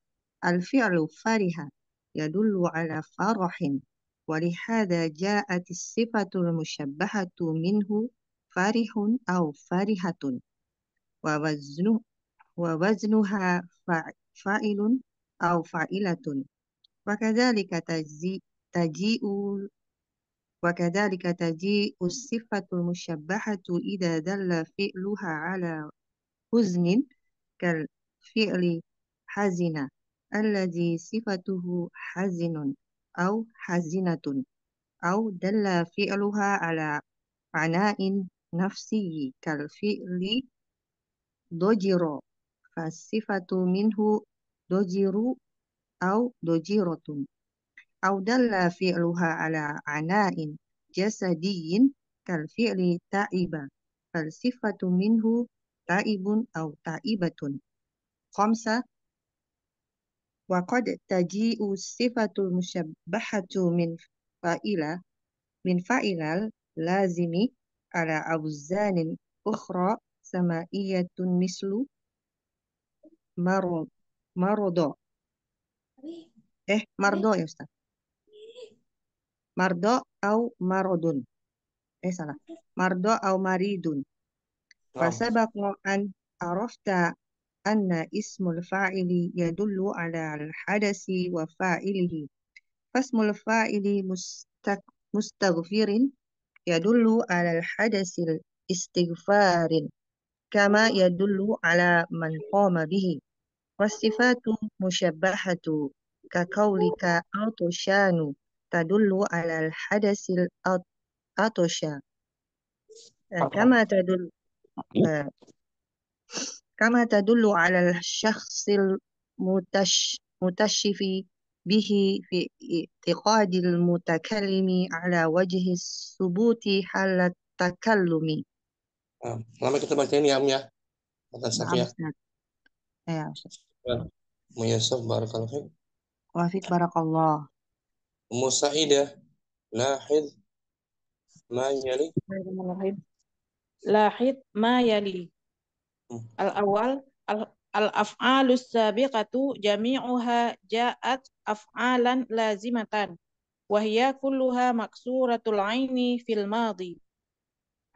الفعل فرح يدل على فرح ولهذا جاءت الصفة المشبهة منه فرح أو فرحة ووزنه ووزنها فاعل أو فاعلة وكذلك تجيء وكذلك تجيء الصفة المشبهة إذا دل فعلها على huznin kal fi'li hazina alladhi sifatuhu hazinun au hazinatun au dalla fi'luha ala ana'in nafsiyyi kal fi'li dojiro fasifatu minhu dojiru au dojirotun au dalla fi'luha ala ana'in jasadiyin kal fi'li ta'iba fasifatu minhu taibun atau taibatun. Komsa Wa qad taji'u sifatul musyabbahatu min fa'ila min fa'ilal lazimi ala awzanin ukhra sama'iyatun mislu maro marudo. Eh, mardo ya Ustaz. Mardo au marodun. Eh, salah. Mardo au maridun. فسبق أن عرفت أن اسم الفاعل يدل على الحدث وفاعله فاسم الفاعل مستغفر يدل على الحدث الاستغفار كما يدل على من قام به والصفات مشبهة كقولك عطشان تدل على الحدث العطش كما تدل كما تدل على الشخص المتشف به في اعتقاد المتكلم على وجه الثبوت حال التكلم. آه. نعم كتب تاني يا أمي هذا سفيا. نعم. إيه، يا أستاذ. بارك الله فيك. وفيك بارك الله. أم لاحظ ما يلي. لاحظ ما يلي الأول الأفعال السابقة جميعها جاءت أفعالا لازمة وهي كلها مكسورة العين في الماضي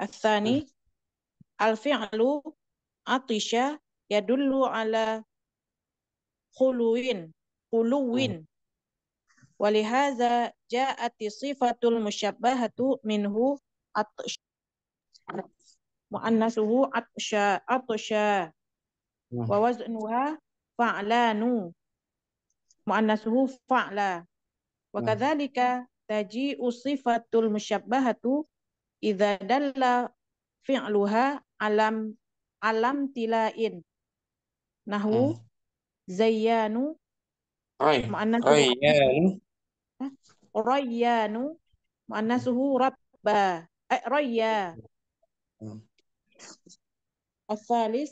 الثاني الفعل عطش يدل على خلو خلو ولهذا جاءت الصفة المشبهة منه عطش مؤنثه عطشا عطشا نعم. ووزنها فعلان مؤنثه فعلا وكذلك تجيء صفة المشبهة إذا دل فعلها علم علم تلاء نحو نعم. زيان مؤنثه ريان مؤنثه ربا ريا نعم. الثالث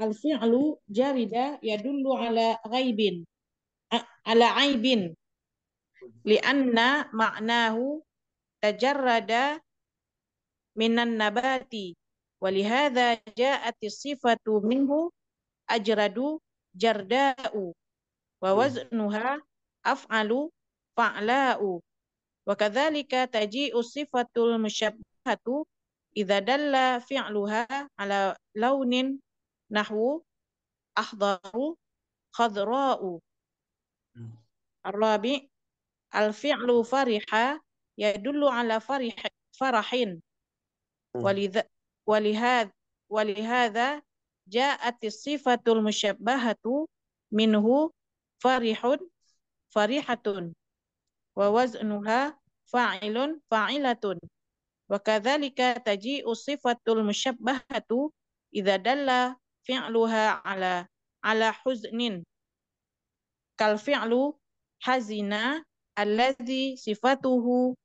الفعل جرد يدل على غيب على عيب لأن معناه تجرد من النبات ولهذا جاءت الصفة منه أجرد جرداء ووزنها أفعل فعلاء وكذلك تجيء الصفة المشبهة إذا دل فعلها على لون نحو أخضر خضراء الرابع الفعل فرح يدل على فرح فرح ولذا ولهذا ولهذا جاءت الصفة المشبهة منه فرح فرحة ووزنها فاعل فاعلة Wa kadzalika taji'u sifatul musyabbahatu idza dalla fi'luha ala ala huznin kal fi'lu hazina alladzi sifatuhu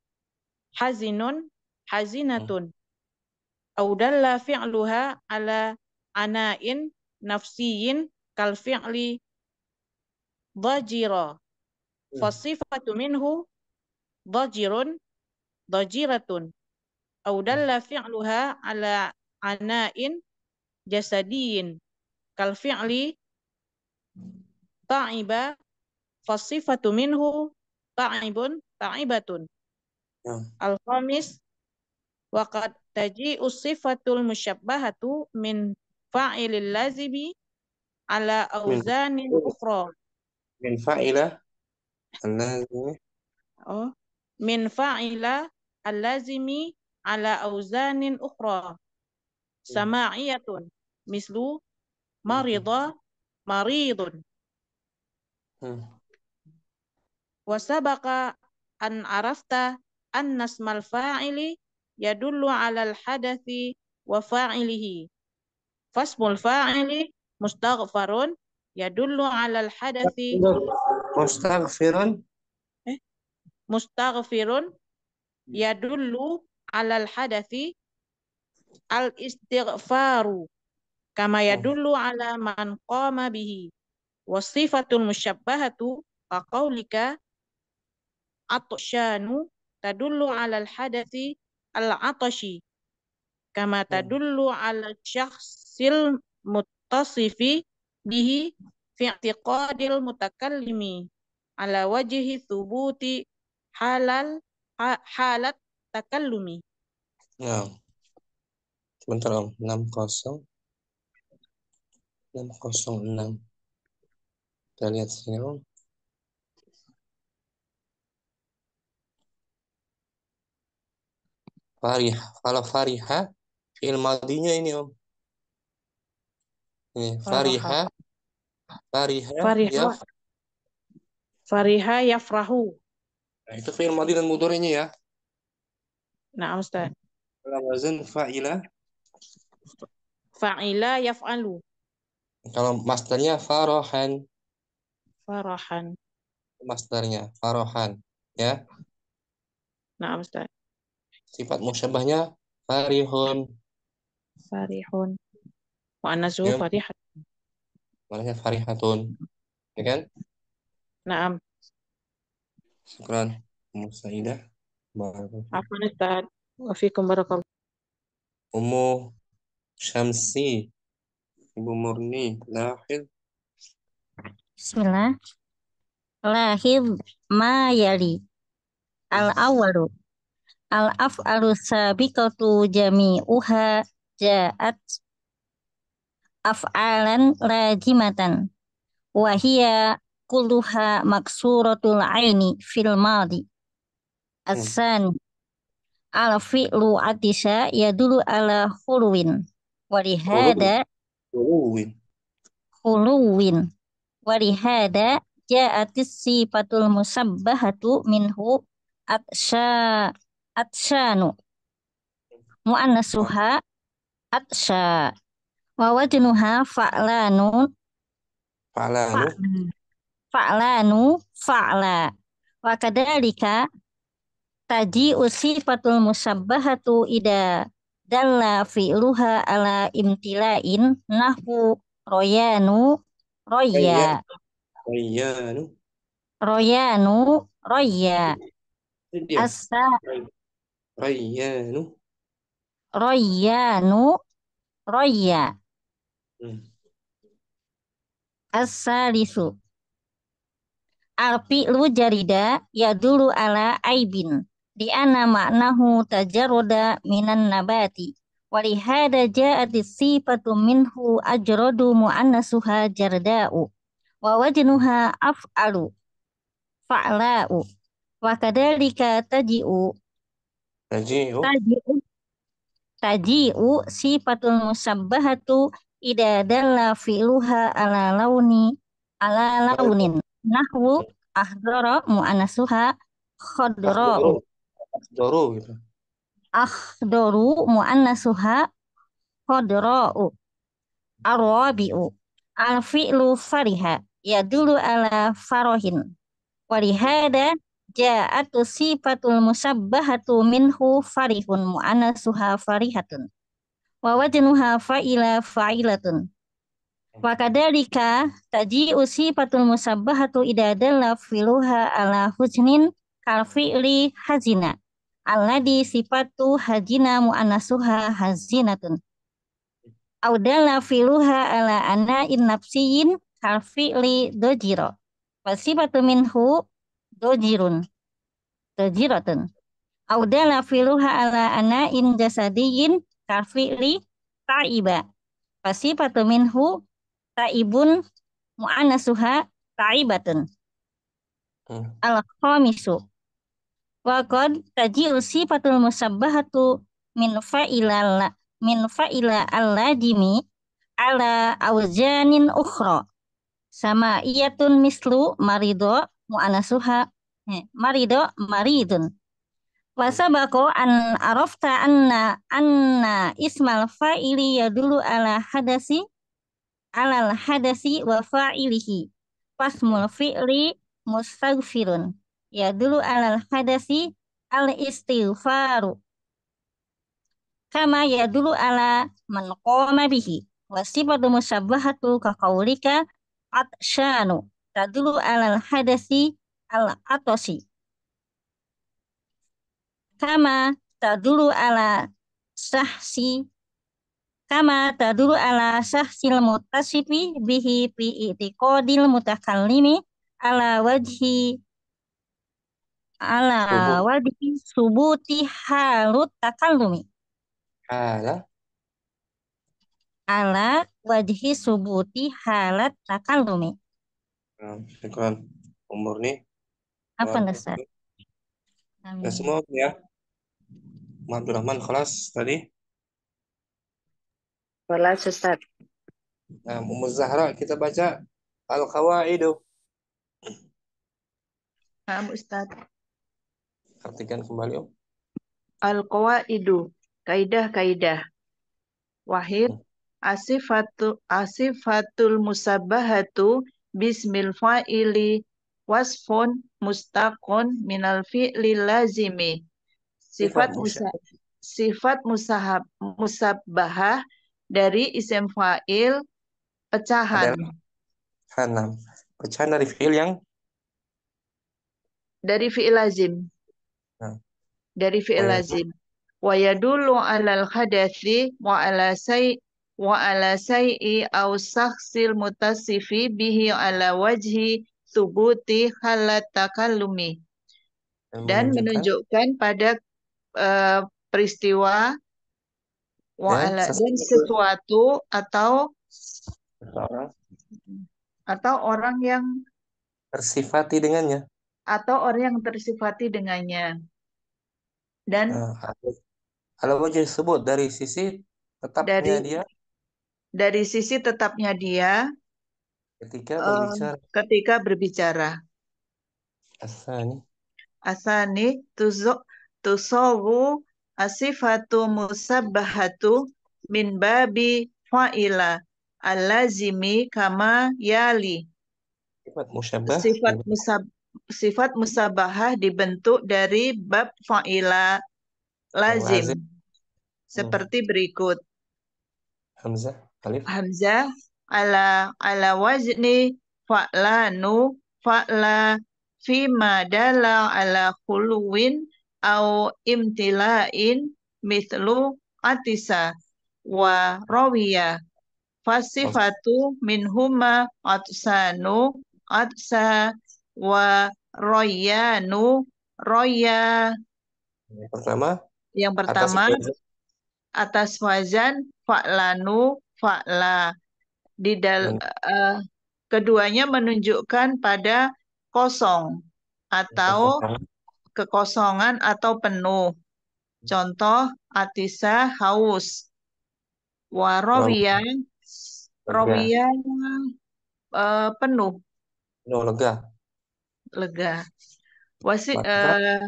hazinun hazinatun hmm. au dalla fi'luha ala ana'in nafsiyin kal fi'li dhajira hmm. fasifatu minhu dhajirun dhajiratun Au dalla fi'luha ala ana'in jasadiyin kal fi'li ta'iba fasifatu minhu ta'ibun ta'ibatun. Hmm. Ya. Al-khamis waqad taji'u sifatul musyabbahatu min fa'ilil lazimi ala auzanin ukhra. Min fa'ila al-lazimi. Oh, min fa'ila al-lazimi على أوزان أخرى سماعية مثل مرض مريض وسبق أن عرفت أن اسم الفاعل يدل على الحدث وفاعله فاسم الفاعل مستغفر يدل على الحدث مستغفر مستغفر يدل alal hadafi al istighfaru kama yadullu ala man qama bihi wa sifatul musyabbahatu wa qawlika atshanu tadullu ala al hadafi al atashi kama tadullu ala syakhsil muttasifi bihi fi i'tiqadil mutakallimi ala wajhi thubuti halal halat takallumi. Ya. Nah. Sebentar Om, 60 606. Kita lihat sini Om. Farih, kalau Fariha fi'il madinya ini Om. Ini Fariha Fariha Fariha ya. Fariha yafrahu. Nah, itu fi'il madi dan mudhari'nya ya. Nah, Ustaz. Kalau wazan fa'ila? Fa'ila yaf'alu. Kalau masternya farohan. Farohan. Masternya farohan. Ya. Nah, Ustaz. Sifat musyabahnya farihun. Farihun. Wa ya. farihatun. Mananya farihatun. Ya kan? Naam. Syukran. Musaidah. عفوا التعب وفيكم بارك الله أم شمسي Ibu Murni lahir Bismillah lahir ma yali al awalu al af'alu sabiqatu jami'uha ja'at af'alan rajimatan wahia hiya kulluha maksuratul aini fil madi Hmm. Asan al fi'lu atisa ya dulu ala huluin. Walihada Huluin. Huluin. Walihada patul musab bahatu minhu atsa atshanu. Mu'annasuha atsha. Wa wajnuha fa'lanun. Fa'lanu. Fa'lanu fa'la. Wa kadalika taji'u usifatul musabbahatu ida dalla fi'luha ala imtila'in nahu royanu roya royanu royanu roya asa royanu royanu roya hmm. lisu arpi lu jarida ya dulu ala aibin di ana ma'nahu tajarruda minan nabati walihada ja'at sifatu minhu ajradu mu'annasuha jarda'u wa wajnuha af'alu fa'la'u wa kadalika taji'u taji'u taji'u taji'u sifatul musabbahatu idza dalla fi'luha ala launi ala launin nahwu ahdara mu'annasuha khadra'u Akhdoru gitu. Akhdoru muannasuha khodro'u. Arwabi'u. Al-fi'lu fariha. Ya dulu ala farohin. Walihada ja'atu sifatul musabbahatu minhu farihun mu'annasuha farihatun. Wawajnuha fa'ila fa'ilatun. Wa kadalika usi patul musabbahatu idadalla filuha ala husnin kalfi'li hazina. Alladhi sifatu hajina mu'anasuha hazinatun. Audala filuha ala ana in nafsiyin halfi'li dojiro. Fasifatu minhu dojirun. Dojirotun. Audala filuha ala ana in jasadiyin halfi'li ta'iba. Fasifatu minhu ta'ibun mu'anasuha ta'ibatun. Hmm. Al-Khamisu Wa qad taji'u sifatul musabbahatu min la min fa'ila alladimi ala aujanin ukhro sama iyatun mislu marido mu'anasuha eh, marido maridun wasabako an arofta anna anna ismal fa'ili yadulu ala hadasi alal hadasi wa fa'ilihi pasmul fi'li mustaghfirun Ya dulu alal hadasi al istighfaru. Kama ya dulu ala man qama bihi. Wasifatu musabbahatu kaqaulika atshanu. Tadulu alal hadasi al atosi. Kama tadulu ala sahsi kama tadulu ala sahsil mutasifi bihi fi itiqadil mutakallimi ala wajhi Ala wadi subuti halut takalumi ala ala wadi subuti halat takalumi تكلم nah, umur nih apa nasar ya semua ya Muhammad Rahman kelas tadi Kelas Ustaz. nah Umur Zahra kita baca al-qawaidu Paham Ustaz. Artikan kembali, Om. Al-Qawaidu, kaidah-kaidah. Wahid, hmm. asifatu, asifatul musabahatu bismil fa'ili wasfun mustaqun minal fi'li lazimi. Sifat, sifat musahab, musabbahah dari isim fa'il pecahan. Adalah, pecahan dari fi'il yang? Dari fi'il lazim. Nah. dari fi'il nah, ya. lazim. Wa yadullu 'alal hadatsi wa 'ala sai wa 'ala sai'i aw shakhsil mutasifi bihi 'ala wajhi thubuti halat takallumi. Dan menunjukkan pada uh, peristiwa wa ala, dan sesuatu atau atau orang yang tersifati dengannya atau orang yang tersifati dengannya. Dan kalau eh, mau disebut dari sisi tetapnya dari, dia dari sisi tetapnya dia ketika eh, berbicara um, ketika berbicara asani asani tuzo tusawu asifatu musabbahatu min babi fa'ila alazimi kama yali sifat musabbah sifat musab sifat musabahah dibentuk dari bab fa'ila lazim. lazim. Seperti hmm. berikut. Hamzah, alif. Hamzah, ala, ala wazni, fa'lanu, fa'la, fima dala ala khuluwin, au imtilain, mithlu atisa, wa rawiya Fasifatu minhuma atsanu atsa wa royanu roya. Yang pertama? Yang pertama atas wazan fa'lanu fa'la. Di dal uh, keduanya menunjukkan pada kosong atau kekosongan atau penuh. Contoh atisa haus. Warowiya rowiya uh, eh, penuh. Penuh lega lega. Wasi, maka, uh, eh,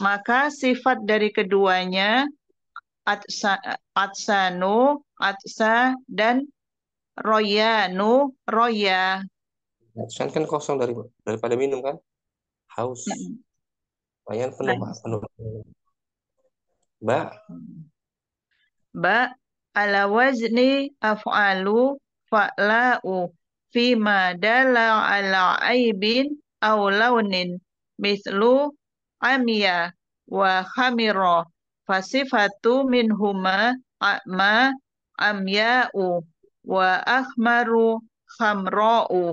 maka sifat dari keduanya atsa, atsanu, atsa dan royanu, roya. Atsan kan kosong dari daripada minum kan? Haus. Bayan penuh, mbak penuh. Ba. ala wazni af'alu fa'la'u fima dala ala aibin aw launin mithlu amya wa khamira fasifatu minhuma a'ma amya'u wa akhmaru khamra'u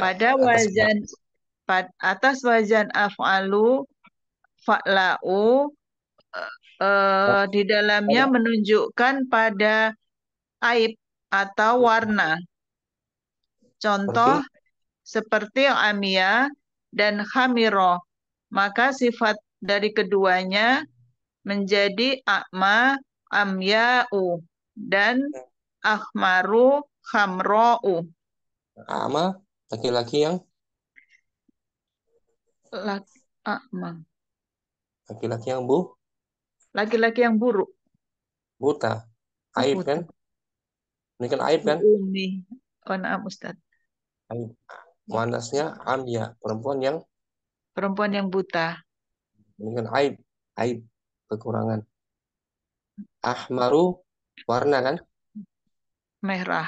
pada wajan pad, atas wajan af'alu fa'la'u uh, di dalamnya menunjukkan pada aib atau warna contoh Berarti seperti amia dan hamiro. Maka sifat dari keduanya menjadi akma amya'u dan ahmaru hamro'u. akma laki-laki yang laki akma. Laki-laki yang bu? Laki-laki yang buruk. Buta. Aib Buta. kan? Ini kan aib kan? ini Oh, naam, Ustaz. Aib manasnya iya. amya, perempuan yang perempuan yang buta. Dengan aib, aib kekurangan. Ahmaru warna kan? Merah.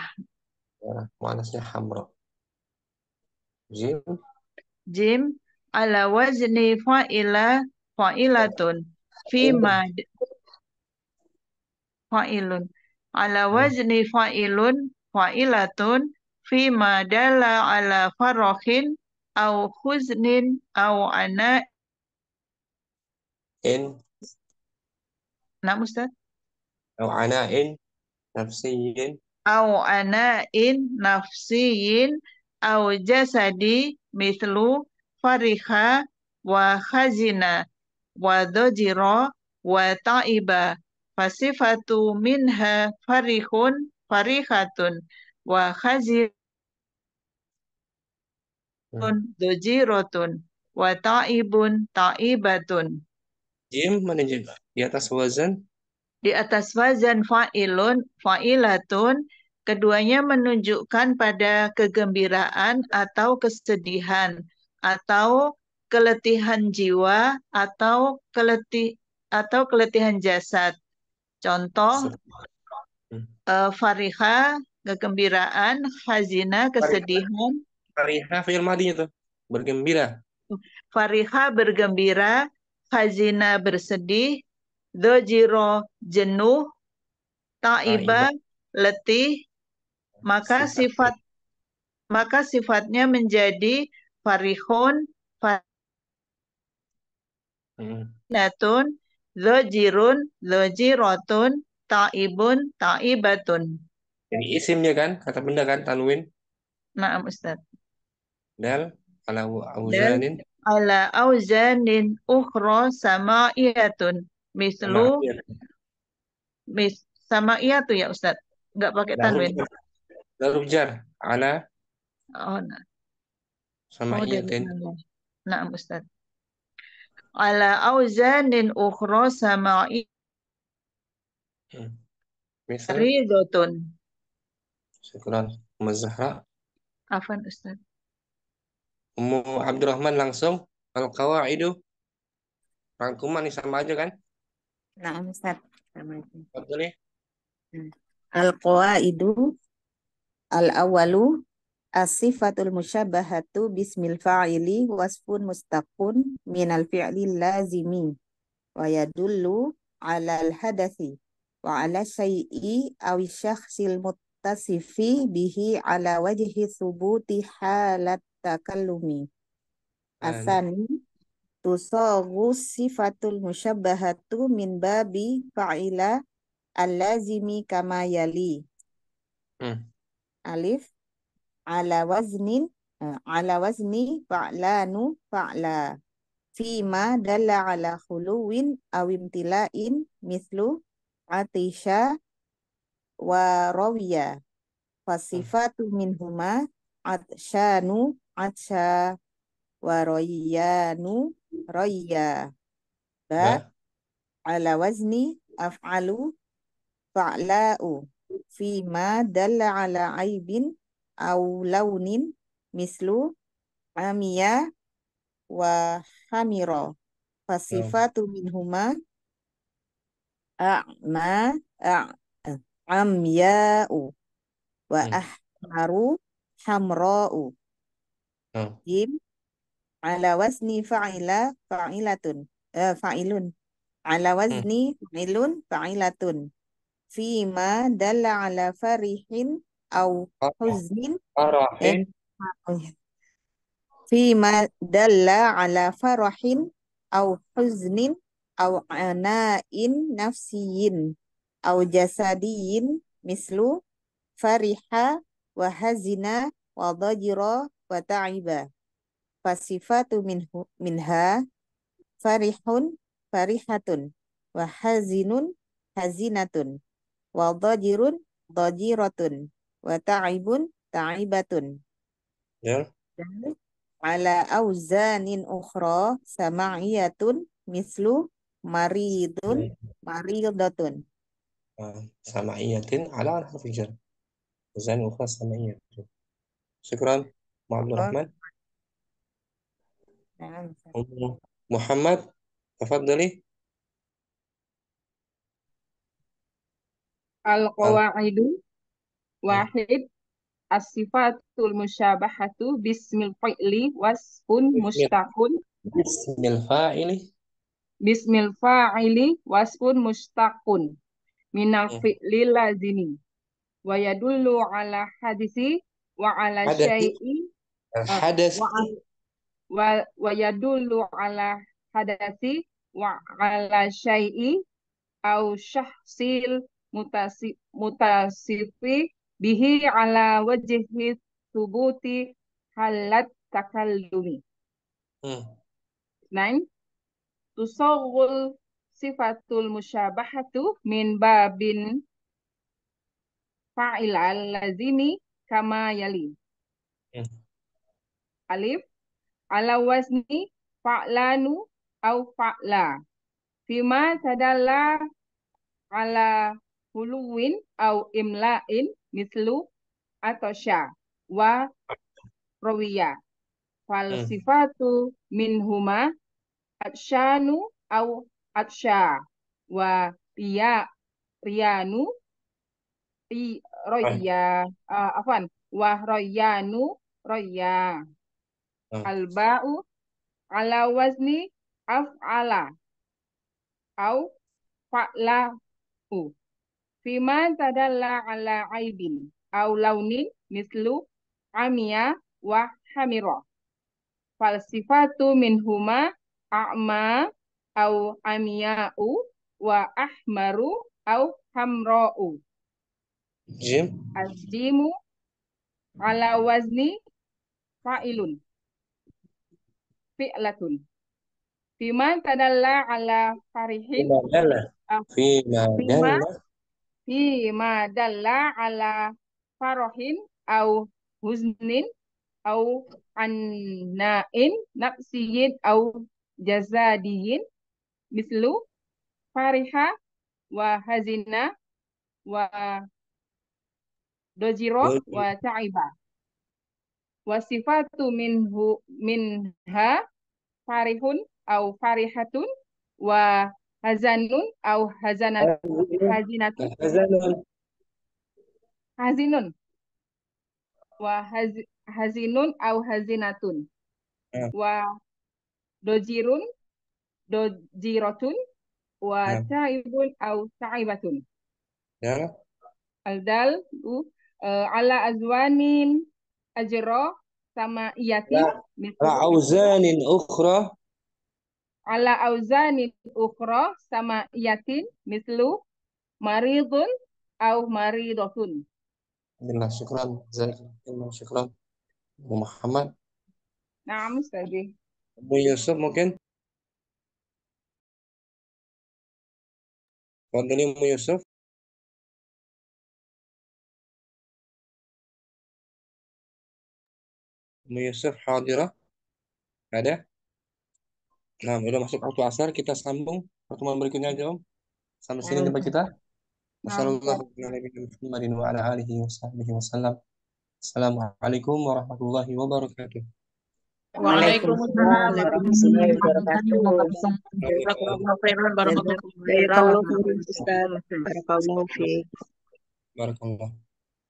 Merah, ya, manasnya hamro. Jim. Jim ala wazni fa'ila fa'ilatun fi fa'ilun ala hmm. wazni fa'ilun fa'ilatun ma dalla ala farahin au huznin au ana in na Ustaz? Au ana'in nafsiyin. Au ana'in nafsiyin au jasadi mislu fariha wa khazina wa dojiro wa ta'iba fasifatu minha farihun farihatun wa khazin dujirotun hmm. wa ta'ibun ta'ibatun. Jim mana jim? Di atas wazan? Di atas wazan fa'ilun, fa'ilatun, keduanya menunjukkan pada kegembiraan atau kesedihan atau keletihan jiwa atau keleti atau keletihan jasad. Contoh hmm. uh, fariha kegembiraan, hazina kesedihan, Fariha fi'il madi tuh. Bergembira. Oh, Fariha bergembira, Hazina bersedih, Dojiro jenuh, Taiba letih, maka sifat maka sifatnya menjadi Farihon, hmm. Natun, dojirun, dojirotun, taibun, taibatun. Ini isimnya kan, kata benda kan, tanwin. Nah, Ustaz dal ala auzanin ala auzanin ukhra samaiyatun mislu mis samaiyatu ya Ustaz. Enggak pakai tanwin. Darub jar ala oh, nah. samaiyatin. Oh, nah, Ustaz. Ala auzanin ukhra samai hmm. Misal. Ridotun. Syukran. Mazahra. Afan Ustaz. Ummu Abdurrahman langsung al itu rangkuman nih sama aja kan? Nah, Ustaz. Sama aja. Betul ya? Hmm. al itu al-awalu as-sifatul musyabahatu bismil fa'ili wasfun mustaqun minal fi'li lazimi wa yadullu ala al-hadathi wa ala syai'i awi syakhsil muttasifi bihi ala wajhi thubuti halat takallumi. Asani tusagu sifatul musyabbahatu min babi fa'ila allazimi kama yali. Hmm. Alif ala waznin eh, ala wazni fa'lanu fa'la fima dalla ala khuluwin awimtila'in mislu atisha wa rawiya fasifatu hmm. minhuma atshanu aca wa royanu roya ba ala wazni af'alu fa'la'u ma dalla ala aibin au launin mislu amiya wa hamiro fasifatu minhuma a'ma amya'u wa hmm. ahmaru hamra'u Oh. ala wasni fa'ila fa'ilatun. Eh, fa'ilun. Ala wazni hmm. fa'ilun fa'ilatun. Fima dalla ala farihin au huznin. Farahin. fima dalla ala farahin au huznin au ana'in nafsiyin au jasadiyin mislu fariha wa hazina wa dajira wa ta'iba. Fasifatu minhu, minha farihun farihatun wa hazinun hazinatun wa dajirun dajiratun wa ta'ibun ta'ibatun. Ya. Dan ala auzanin ukhra sama'iyatun mislu maridun ya. maridatun. Sama'iyatin ala harfi jar. Auzan ukhra sama'iyatun. Syukran. Muhammad Rahman. Muhammad, tafadhali. Al-Qawa'idu Wahid As-sifatul musyabahatu Bismil fa'ili Wasfun mustaqun Bismil fa'ili Bismil fa'ili Wasfun mustaqun Minal hmm. fi'li lazini Wayadullu ala hadisi Wa ala syai'i Hadas. Wa, wa yadullu ala hadasi wa ala syai'i au syahsil mutasi, mutasifi bihi ala wajhi subuti halat takallumi. Hmm. Naim. Tusawwul sifatul musyabahatu min babin fa'il al-lazimi kama yali alif ala wazni fa'lanu au fa'la fima sadalla ala huluwin au imla'in mislu atau sya wa rawiya falsifatu hmm. minhuma atsyanu au atsha wa ria riyanu ri roya uh, ah. ah, afan wa royanu roya Uh. Al-ba'u ala wazni af'ala au fa'la'u. Fima tadalla ala aibin au launin mislu amia wa hamira. Falsifatu minhuma a'ma au amia'u wa ahmaru au hamra'u. Jim. Azjimu ala wazni fa'ilun fi'latun. Fima tadalla ala farihin. Fima dalla. Ah. Fima dalla. Fima dalla ala farohin au huznin au annain nafsiyin au jazadiyin mislu fariha wa hazina wa dojiro wa ta'iba wa sifatu minhu minha farihun au farihatun wa hazanun au hazanat hazinatun hazanun hazinun wa haz, hazinun au hazinatun yeah. wa dojirun dojirotun, wa yeah. taibun au taibatun ya yeah. aldal uh, ala azwanin ajro sama iyatin ala auzanin ukhra ala auzanin ukhra sama iyatin mislu maridun au maridatun Bismillah, syukran. Jazakumullah, syukran. Muhammad. Naam, Ustaz. Abu Yusuf mungkin. Fadli Yusuf. Ummu Yusuf hadirah ada nah sudah masuk waktu asar kita sambung pertemuan berikutnya aja om sampai sini tempat kita Assalamualaikum warahmatullahi wabarakatuh Waalaikumsalam warahmatullahi wabarakatuh.